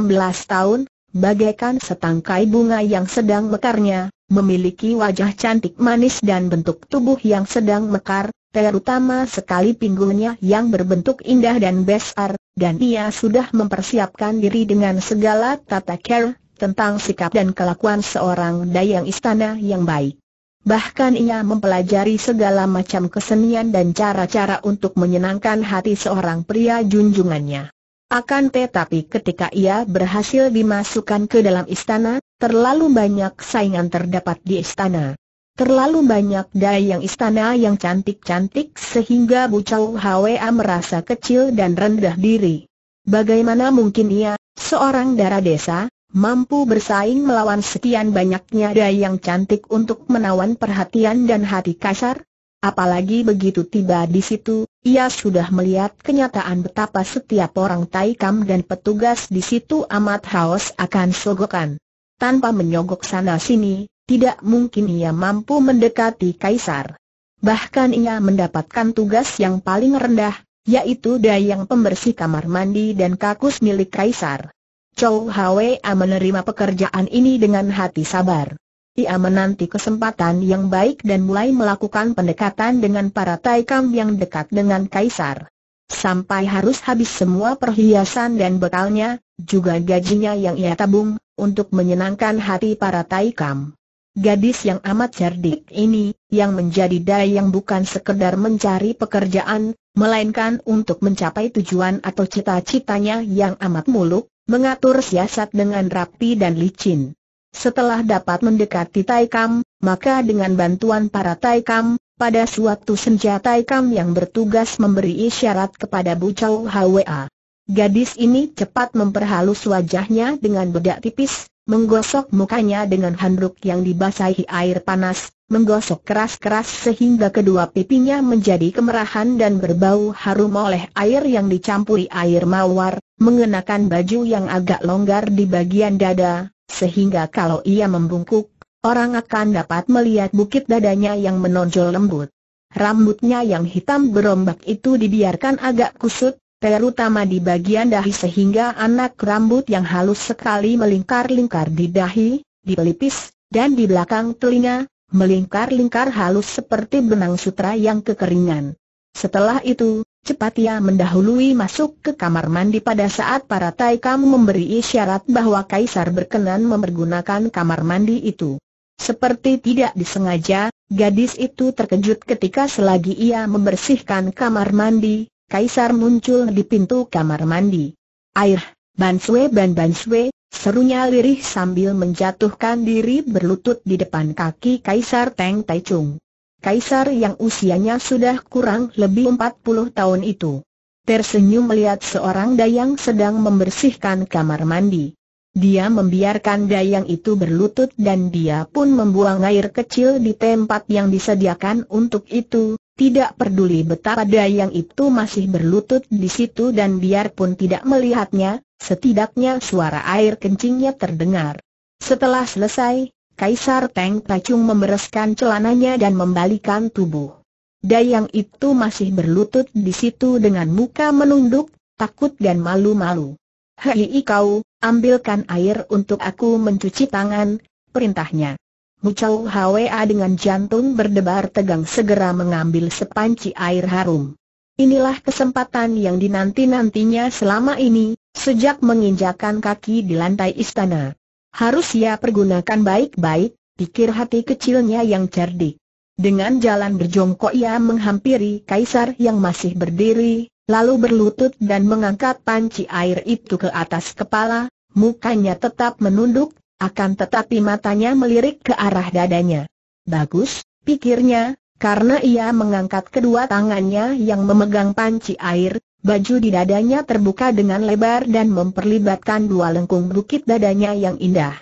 A: tahun, bagaikan setangkai bunga yang sedang mekarnya, memiliki wajah cantik manis dan bentuk tubuh yang sedang mekar, terutama sekali pinggulnya yang berbentuk indah dan besar, dan ia sudah mempersiapkan diri dengan segala tata care tentang sikap dan kelakuan seorang dayang istana yang baik. Bahkan ia mempelajari segala macam kesenian dan cara-cara untuk menyenangkan hati seorang pria junjungannya. Akan tetapi ketika ia berhasil dimasukkan ke dalam istana, terlalu banyak saingan terdapat di istana. Terlalu banyak dayang istana yang cantik-cantik sehingga Bucau Hwa merasa kecil dan rendah diri. Bagaimana mungkin ia, seorang darah desa, mampu bersaing melawan sekian banyaknya dayang cantik untuk menawan perhatian dan hati kasar? Apalagi begitu tiba di situ, ia sudah melihat kenyataan betapa setiap orang Taikam dan petugas di situ amat haus akan sogokan. Tanpa menyogok sana-sini, tidak mungkin ia mampu mendekati Kaisar. Bahkan ia mendapatkan tugas yang paling rendah, yaitu dayang pembersih kamar mandi dan kakus milik Kaisar. Chow Hwa menerima pekerjaan ini dengan hati sabar. Ia menanti kesempatan yang baik dan mulai melakukan pendekatan dengan para taikam yang dekat dengan kaisar. Sampai harus habis semua perhiasan dan bekalnya, juga gajinya yang ia tabung, untuk menyenangkan hati para taikam. Gadis yang amat cerdik ini, yang menjadi dayang bukan sekedar mencari pekerjaan, melainkan untuk mencapai tujuan atau cita-citanya yang amat muluk, mengatur siasat dengan rapi dan licin. Setelah dapat mendekati Taikam, maka dengan bantuan para Taikam, pada suatu senja Taikam yang bertugas memberi isyarat kepada Bu Chow Hwa. Gadis ini cepat memperhalus wajahnya dengan bedak tipis, menggosok mukanya dengan handuk yang dibasahi air panas, menggosok keras-keras sehingga kedua pipinya menjadi kemerahan dan berbau harum oleh air yang dicampuri air mawar, mengenakan baju yang agak longgar di bagian dada, sehingga kalau ia membungkuk, orang akan dapat melihat bukit dadanya yang menonjol lembut. Rambutnya yang hitam berombak itu dibiarkan agak kusut, terutama di bagian dahi sehingga anak rambut yang halus sekali melingkar-lingkar di dahi, di pelipis, dan di belakang telinga, melingkar-lingkar halus seperti benang sutra yang kekeringan. Setelah itu, Cepat ia mendahului masuk ke kamar mandi pada saat para Taikam memberi isyarat bahwa Kaisar berkenan memergunakan kamar mandi itu. Seperti tidak disengaja, gadis itu terkejut ketika selagi ia membersihkan kamar mandi, Kaisar muncul di pintu kamar mandi. Air, banswe ban banswe, serunya lirih sambil menjatuhkan diri berlutut di depan kaki Kaisar Teng Taichung kaisar yang usianya sudah kurang lebih 40 tahun itu. Tersenyum melihat seorang dayang sedang membersihkan kamar mandi. Dia membiarkan dayang itu berlutut dan dia pun membuang air kecil di tempat yang disediakan untuk itu, tidak peduli betapa dayang itu masih berlutut di situ dan biarpun tidak melihatnya, setidaknya suara air kencingnya terdengar. Setelah selesai, Kaisar Teng Pacung membereskan celananya dan membalikan tubuh. Dayang itu masih berlutut di situ dengan muka menunduk, takut dan malu-malu. Hei kau, ambilkan air untuk aku mencuci tangan, perintahnya. Mucau Hwa dengan jantung berdebar tegang segera mengambil sepanci air harum. Inilah kesempatan yang dinanti-nantinya selama ini, sejak menginjakan kaki di lantai istana. Harus ia ya pergunakan baik-baik, pikir hati kecilnya yang cerdik. Dengan jalan berjongkok ia menghampiri kaisar yang masih berdiri, lalu berlutut dan mengangkat panci air itu ke atas kepala, mukanya tetap menunduk, akan tetapi matanya melirik ke arah dadanya. Bagus, pikirnya, karena ia mengangkat kedua tangannya yang memegang panci air, Baju di dadanya terbuka dengan lebar dan memperlibatkan dua lengkung bukit dadanya yang indah.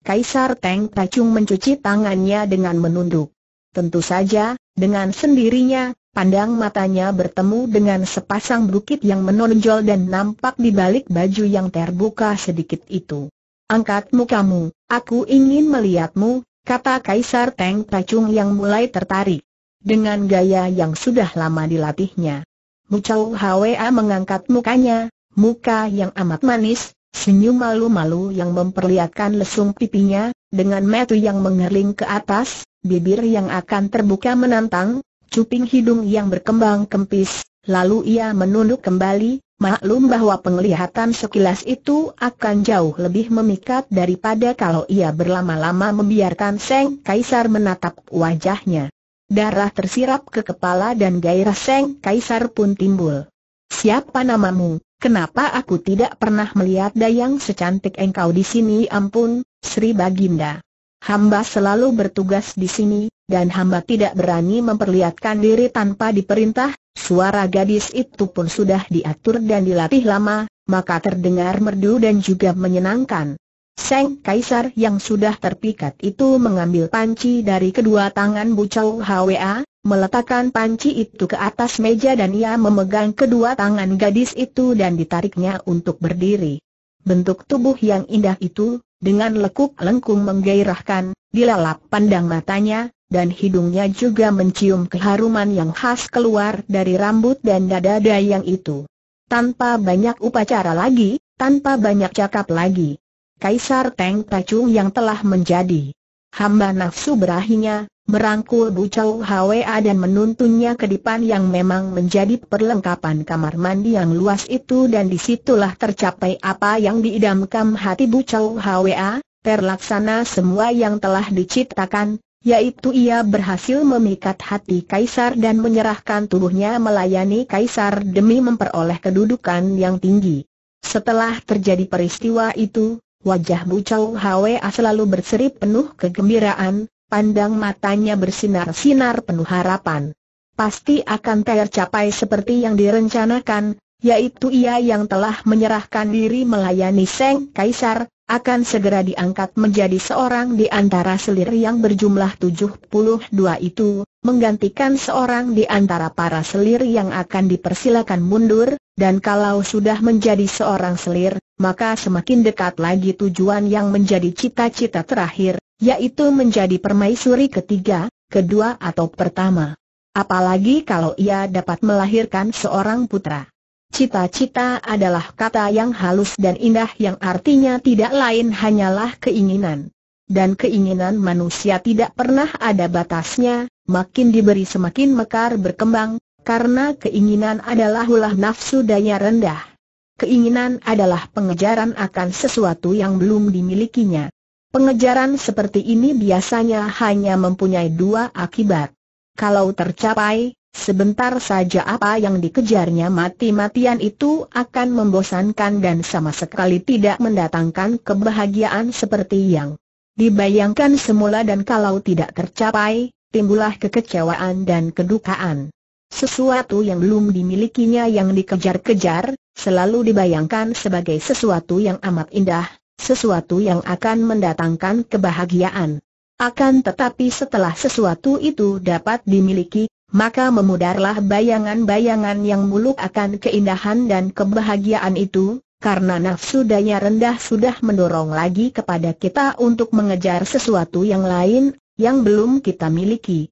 A: Kaisar Teng Tacung mencuci tangannya dengan menunduk. Tentu saja, dengan sendirinya, pandang matanya bertemu dengan sepasang bukit yang menonjol dan nampak di balik baju yang terbuka sedikit itu. Angkat mukamu, aku ingin melihatmu, kata Kaisar Teng Tacung yang mulai tertarik. Dengan gaya yang sudah lama dilatihnya. Mucau Hwa mengangkat mukanya, muka yang amat manis, senyum malu-malu yang memperlihatkan lesung pipinya, dengan metu yang mengering ke atas, bibir yang akan terbuka menantang, cuping hidung yang berkembang kempis, lalu ia menunduk kembali, Maklum bahwa penglihatan sekilas itu akan jauh lebih memikat daripada kalau ia berlama-lama membiarkan Seng Kaisar menatap wajahnya. Darah tersirap ke kepala dan gairah Seng Kaisar pun timbul. Siapa namamu? Kenapa aku tidak pernah melihat dayang secantik engkau di sini? Ampun, Sri Baginda. Hamba selalu bertugas di sini, dan hamba tidak berani memperlihatkan diri tanpa diperintah. Suara gadis itu pun sudah diatur dan dilatih lama, maka terdengar merdu dan juga menyenangkan. Seng Kaisar yang sudah terpikat itu mengambil panci dari kedua tangan Bu Chow Hwa, meletakkan panci itu ke atas meja dan ia memegang kedua tangan gadis itu dan ditariknya untuk berdiri. Bentuk tubuh yang indah itu, dengan lekuk lengkung menggairahkan, dilalap pandang matanya, dan hidungnya juga mencium keharuman yang khas keluar dari rambut dan dada yang itu. Tanpa banyak upacara lagi, tanpa banyak cakap lagi. Kaisar Teng Tacung yang telah menjadi hamba nafsu berahinya, merangkul Bu Chow Hwa dan menuntunnya ke depan yang memang menjadi perlengkapan kamar mandi yang luas itu dan disitulah tercapai apa yang diidamkan hati Bu Chow Hwa, terlaksana semua yang telah diciptakan, yaitu ia berhasil memikat hati kaisar dan menyerahkan tubuhnya melayani kaisar demi memperoleh kedudukan yang tinggi. Setelah terjadi peristiwa itu, Wajah Bu Chong Hwa selalu berseri penuh kegembiraan, pandang matanya bersinar-sinar penuh harapan. Pasti akan tercapai seperti yang direncanakan, yaitu ia yang telah menyerahkan diri melayani Seng Kaisar, akan segera diangkat menjadi seorang di antara selir yang berjumlah 72 itu, menggantikan seorang di antara para selir yang akan dipersilakan mundur, dan kalau sudah menjadi seorang selir, maka semakin dekat lagi tujuan yang menjadi cita-cita terakhir, yaitu menjadi permaisuri ketiga, kedua atau pertama. Apalagi kalau ia dapat melahirkan seorang putra. Cita-cita adalah kata yang halus dan indah yang artinya tidak lain hanyalah keinginan. Dan keinginan manusia tidak pernah ada batasnya, makin diberi semakin mekar berkembang, karena keinginan adalah ulah nafsu daya rendah. Keinginan adalah pengejaran akan sesuatu yang belum dimilikinya. Pengejaran seperti ini biasanya hanya mempunyai dua akibat. Kalau tercapai, sebentar saja apa yang dikejarnya mati-matian itu akan membosankan dan sama sekali tidak mendatangkan kebahagiaan seperti yang dibayangkan semula dan kalau tidak tercapai, timbullah kekecewaan dan kedukaan. Sesuatu yang belum dimilikinya yang dikejar-kejar, selalu dibayangkan sebagai sesuatu yang amat indah, sesuatu yang akan mendatangkan kebahagiaan. Akan tetapi setelah sesuatu itu dapat dimiliki, maka memudarlah bayangan-bayangan yang muluk akan keindahan dan kebahagiaan itu, karena nafsu daya rendah sudah mendorong lagi kepada kita untuk mengejar sesuatu yang lain, yang belum kita miliki.